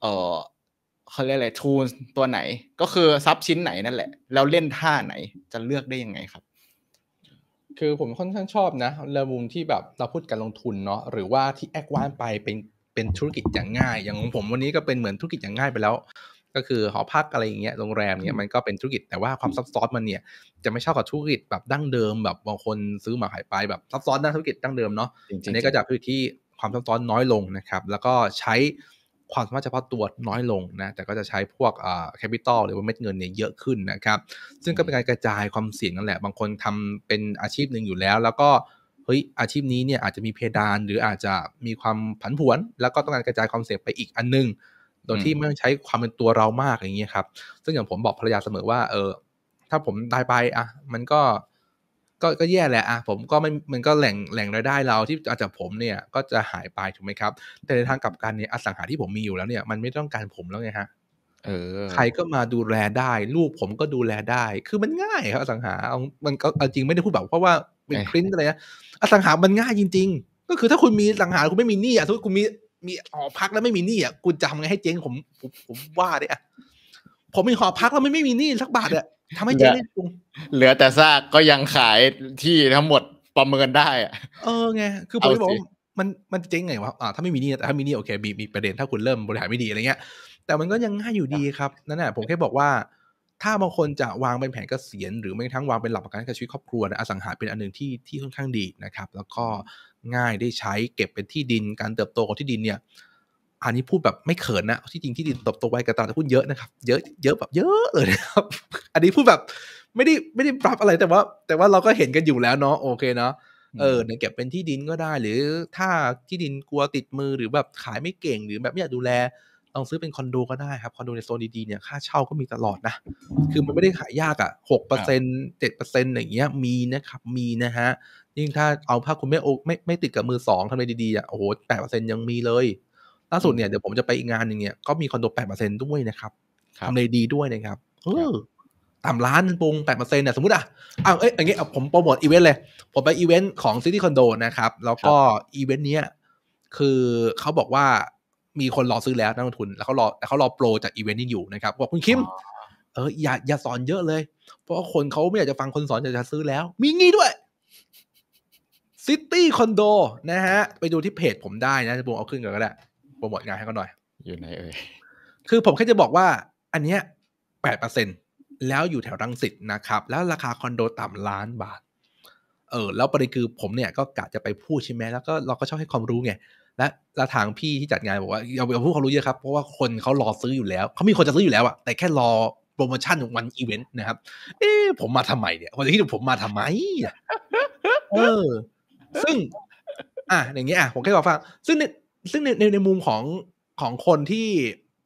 เออเขาเรียกอะไรทูนตัวไหน ก็คือซับชิ้นไหนนั่นแหละ แล้วเล่นท่าไหน จะเลือกได้ยังไงครับคือผมค่อนข้างชอบนะเรือมุมที่แบบเราพูดการลงทุนเนาะหรือว่าที่แอกว่านไปเป็นเป็นธุรกิจอย่างง่าย อย่างของผมวันนี้ก็เป็นเหมือนธุรกิจอย่างง่ายไปแล้ว ก็คือหอพักอะไรอย่างเงี้ยโรงแรมเนี้ยมันก็เป็นธุรกิจแต่ว่าความซับซ้อนมันเนี่ย จะไม่เช่ากับธุรกิจแบบดั้งเดิม แบบบางคนซื้อมาขายไปแบบซับซ้อนด้านธุรกิจดั้งเดิมเนาะอันนี้ก็จะพื้นที่ความซับซ้อนน้อยลงนะครับ แล้วก็ใช้ความสามารถเฉพาะตัวน้อยลงนะแต่ก็จะใช้พวกแคปิตอลหรือว่าเม็ดเงินเนี่ยเยอะขึ้นนะครับ ซึ่งก็เป็นการกระจายความเสี่ยงนั่นแหละ บางคนทำเป็นอาชีพหนึ่งอยู่แล้ว แล้วก็เฮ้ยอาชีพนี้เนี่ยอาจจะมีเพดาน หรืออาจจะมีความผันผวน แล้วก็ต้องการกระจายความเสี่ยงไปอีกอันนึง โดยที่ไม่ต้องใช้ความเป็นตัวเรามากอย่างเงี้ยครับ ซึ่งอย่างผมบอกภรรยาเสมอว่า เออถ้าผมตายไปอ่ะ มันก็ก็ก็แย่แหละอ่ะผมก็ไม่มันก็แหล่งแหล่งรายได้เราที่อาจจะผมเนี่ย ก็จะหายไปถูกไหมครับแต่ในทางกลับกันเนี่ยอสังหาที่ผมมีอยู่แล้วเนี่ยมันไม่ต้องการผมแล้วไงฮะออ ใครก็มาดูแลได้ ลูกผมก็ดูแลได้คือมันง่ายครับอสังหาเอามันก็จริงไม่ได้พูดแบบ เพราะว่าเป็นคลิ้นอะไรนะอสังหา มันง่ายจริง ๆ ก็คือถ้าคุณมีสังหาคุณไม่มีหนี้อ่ะทุกคุณมีมีหอพักแล้วไม่มีหนี้อ่ะคุณจะทำไงให้เจ๊งผมผมผมว่าเนี่ยผมมีหอพักแล้วไม่ไม่มีหนี้สักบาทอ่ะทำให้เจ๊งจริงเหลือแต่ซากก็ยังขายที่ทั้งหมดประเมินได้อะเออไงคือผมบอกมันมันเจ๊งไงวะอ่าถ้าไม่มีนี่แต่ถ้ามีนี่โอเคมีมีประเด็นถ้าคุณเริ่มบริหารไม่ดีอะไรเงี้ยแต่มันก็ยังง่ายอยู่ดีครับนั่นแหละผมแค่บอกว่า ถ้าบางคนจะวางเป็นแผนเกษียณหรือแม้กระทั่งวางเป็นหลักประกันกับชีวิตครอบครัวนะอสังหาเป็นอันหนึ่งที่ที่ค่อนข้างดีนะครับ แล้วก็ง่ายได้ใช้เก็บเป็นที่ดินการเติบโตของที่ดินเนี่ยอันนี้พูดแบบไม่เขินนะที่จริงที่ดินตบัวไวกับตลาดหุ้นเยอะนะครับเยอะ เยอะแบบเยอะเลยนะครับอันนี้พูดแบบไม่ได้ไม่ได้ปรับอะไรแต่ว่า แต่ว่าเราก็เห็นกันอยู่แล้วเนาะโอเคเนาะเออเนี่ยเก็บเป็นที่ดินก็ได้หรือถ้าที่ดินกลัวติดมือหรือแบบขายไม่เก่งหรือแบบไม่อยากดูแลลองซื้อเป็นคอนโดก็ได้ครับคอนโดในโซนดีๆเนี่ยค่าเช่าก็มีตลอดนะคือมันไม่ได้ขายยากอะ่ะหกเปอร์เซ็นต์เจ็ดเปอร์เซ็นต์อย่างเงี้ยมีนะครับมีนะฮะยิ่งถ้าเอาภาคคุณไม่โอไม่ไม่ติดกับมือสองทำไรดีๆอะ่ะโอ้โหแปดเปอร์เซ็นยังมีเลยล่าสุดเนี่ยเดี๋ยวผมจะไปอีกงานหนึ่งเนี่ยก็มีคอนโดแปดเปอร์เซ็นด้วยนะครับทำเลดีด้วยนะครับเออตามล้านปรุงแปดเปอร์เซ็นต์เนี่ยสมมติอ่ะอ้าวเอ้ยอย่างเงี้ยผมโปรโมทอีเวนต์เลย ผมไปอีเวนต์ของซิตี้คอนโดนะครับ แล้วก็อีเวนต์เนี้ยคือเขาบอกว่ามีคนรอซื้อแล้วนักลงทุนแล้วเขารอแล้วเขารอโปรจากอีเวนต์นี้อยู่นะครับบอกคุณคิม เออ อย่าอย่าสอนเยอะเลย เพราะคนเขาไม่อยากจะฟังคนสอนอยากจะซื้อแล้ว มีงี้ด้วยซิตี้คอนโดนะฮะ ไปดูที่เพจผมได้นะจะบุงเอาขึ้นก็ได้โปรโมทงานให้เขาหน่อย อยู่ไหนเอ่ยคือผมแค่จะบอกว่า อันเนี้ยแปดเปอร์เซ็นแล้วอยู่แถวรังสิตนะครับ แล้วราคาคอนโดต่ำล้านบาทเออ แล้วประเด็นคือผมเนี่ย ก็กะจะไปพูดใช่ไหมแล้วก็เราก็ชอบให้ความรู้ไงและรละทางพี่ที่จัดงานบอกว่าอย่าไปพูดความรู้เยอะครับเพราะว่าคนเขารอซื้ออยู่แล้ว เขามีคนจะซื้ออยู่แล้วอะแต่แค่รอโปรโมชั่นของวันอีเวนต์นะครับเอ๊ผมมาทำไมเนี่ย คนจะคิดว่าผมมาทำไมเออซึ่ง อ่ะอย่างเงี้ยอ่ะผมแค่บอกฟัง ซึ่งซึ่งในในในมุมของของคนที่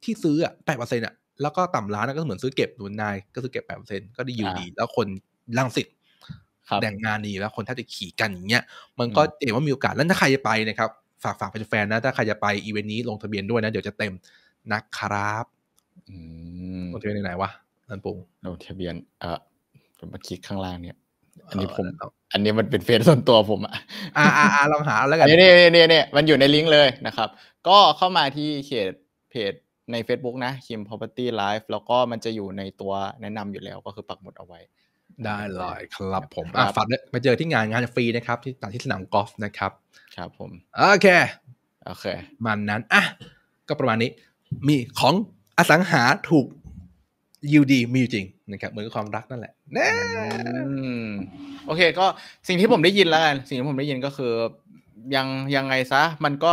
ที่ซื้ออ่ะแปดเปอร์เซ็นต์อ่ะแล้วก็ต่ำร้านก็เหมือนซื้อเก็บหนุนนายก็ซื้อเก็บแปดเปอร์เซ็นต์ก็ได้อยู่ดี แล้วคนลังสิตแด่งงานดีแล้วคนถ้าจะขี่กันอย่างเงี้ยมันก็เห็นว่ามีโอกาสแล้วถ้าใครจะไปนะครับฝากฝากปแฟนนะถ้าใครจะไปอีเวนต์นี้ลงทะเบียนด้วยนะ เดี๋ยวจะเต็มนะครับลงทะเบียนไหนวะนันปุงลงทะเบียน เออเมื่อกีข้างล่างเนี่ยอันนี้ผมอันนี้มันเป็นเฟซส่วนตัวผมอ่ะอ่าอ่าลองหาแล้วกันเนี่ยเนี่นี่นี่ยมันอยู่ในลิงก์เลยนะครับ ก็เข้ามาที่เขตเพจใน Facebook นะคิม Property Life แล้วก็มันจะอยู่ในตัวแนะนำอยู่แล้วก็คือปักหมุดเอาไว้ ได้เลยครับผมฝากไปเจอที่งานงานฟรีนะครับที่ต่างที่สนามกอล์ฟนะครับ ครับผม โอเคโอเคมันนั้น อ่ะ ก็ประมาณนี้มีของอสังหาถูกยูดีมีอยู่จริงนะครับเหมือนความรักนั่นแหละนะโอเค ก็สิ่งที่ผมได้ยินแล้วกัน สิ่งที่ผมได้ยินก็คือ ยังยังไงซะ มันก็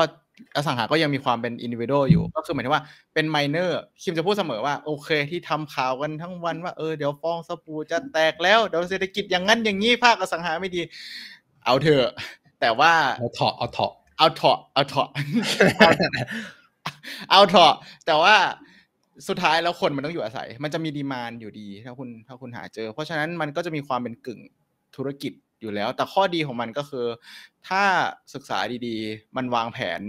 อสังหาก็ยังมีความเป็นอินดิวิโดอยู่ ก็คือหมายถึงว่าเป็นไมเนอร์คิมจะพูดเสมอว่าโอเค ที่ทำข่าวกันทั้งวันว่า เออเดี๋ยวฟองสบู่จะแตกแล้วเดี๋ยวเศรษฐกิจอย่างนั้นอย่างนี้ภาคอสังหาไม่ดี เอาเถอะแต่ว่าเอาเถาะเอาเถาะเอาเถาะเอาเถาะเอาเถาะแต่ว่าสุดท้ายแล้วคนมันต้องอยู่อาศัย มันจะมีดีมานอยู่ดี ถ้าคุณถ้าคุณหาเจอ เพราะฉะนั้นมันก็จะมีความเป็นกึ่งธุรกิจอยู่แล้ว แต่ข้อดีของมันก็คือ ถ้าศึกษาดี ๆ มันวางแผน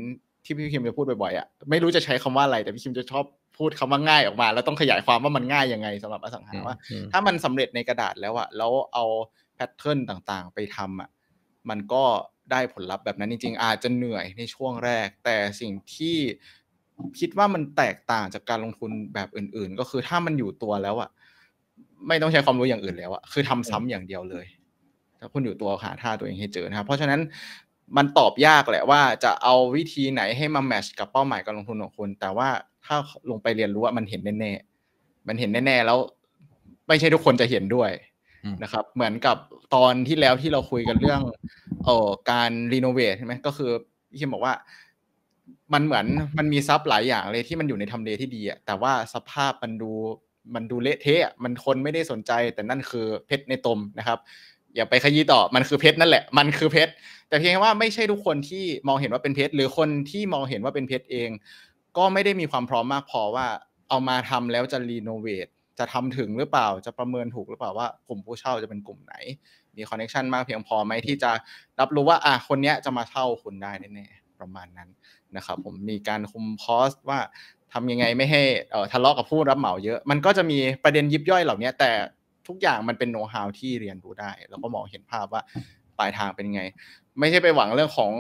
ที่พี่คิมจะพูดบ่อยๆอ่ะไม่รู้จะใช้คำว่าอะไร แต่พี่คิมจะชอบพูดคำว่าง่ายออกมา แล้วต้องขยายความว่ามันง่ายยังไงสำหรับอสังหาว่าถ้ามันสำเร็จในกระดาษแล้วอ่ะแล้วเอาแพทเทิร์นต่างๆ ไปทำอ่ะมันก็ได้ผลลัพธ์แบบนั้นจริง ๆ อาจจะเหนื่อยในช่วงแรก แต่สิ่งที่คิดว่ามันแตกต่างจากการลงทุนแบบอื่น ๆ ก็คือถ้ามันอยู่ตัวแล้วอะไม่ต้องใช้ความรู้อย่างอื่นแล้วอะคือทำซ้ำอย่างเดียวเลย ถ้าคุณอยู่ตัวหาท่าตัวเองให้เจอนะครับ เพราะฉะนั้นมันตอบยากแหละว่า จะเอาวิธีไหนให้มาแมชกับเป้าหมายการลงทุนของคุณแต่ว่าถ้าลงไปเรียนรู้ว่ามันเห็นแน่ๆมันเห็นแน่ๆแล้ว ไม่ใช่ทุกคนจะเห็นด้วยนะครับ เหมือนกับตอนที่แล้วที่เราคุยกันเรื่องเอ่อการรีโนเวทใช่ไหมก็คือพี่เคิมบอกว่ามันเหมือนมันมีซับหลายอย่างเลยที่มันอยู่ในทำเลที่ดีอะแต่ว่าสภาพมันดูมันดูเละเทะมันคนไม่ได้สนใจแต่นั่นคือเพชรในตมนะครับอย่าไปขยี้ต่อมันคือเพชรนั่นแหละ มันคือเพชรแต่เพียงว่าไม่ใช่ทุกคนที่มองเห็นว่าเป็นเพชรหรือคนที่มองเห็นว่าเป็นเพชรเอง ก็ไม่ได้มีความพร้อมมากพอว่าเอามาทำแล้วจะรีโนเวทจะทำถึงหรือเปล่าจะประเมินถูกหรือเปล่าว่ากลุ่มผู้เช่าจะเป็นกลุ่มไหน มีคอนเน็ชันมากเพียงพอไหมที่จะรับรู้ว่าอ่ะคนเนี้ยจะมาเช่าคุณได้แน่ประมาณนั้นนะครับผมมีการคุมคอสว่าทำยังไงไม่ให้ทะเลาะกับผู้รับเหมาเยอะ มันก็จะมีประเด็นยิบย่อยเหล่านี้แต่ทุกอย่างมันเป็นโน้ตฮาวที่เรียนรู้ได้ แล้วก็มองเห็นภาพว่าปลายทางเป็นไง ไม่ใช่ไปหวังเรื่องของ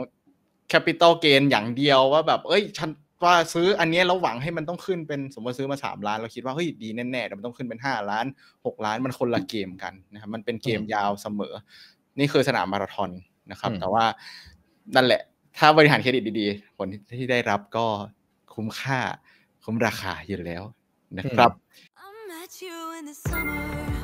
แคปิตอลเกนอย่างเดียวว่าแบบเอ้ยฉันว่าซื้ออันนี้เราหวังให้มันต้องขึ้นเป็นสมมติซื้อมา 3 ล้านเราคิดว่าเฮ้ยดีแน่ๆแต่มันต้องขึ้นเป็น5ล้าน6ล้าน มันคนละเกมกันนะครับมันเป็นเกมยาวเสมอ นี่คือสนามมาราธอนนะครับ แต่ว่านั่นแหละถ้าบริหารเครดิตดีๆผลที่ได้รับก็คุ้มค่า คุ้มราคาอยู่แล้วนะครับ I met you in the summer.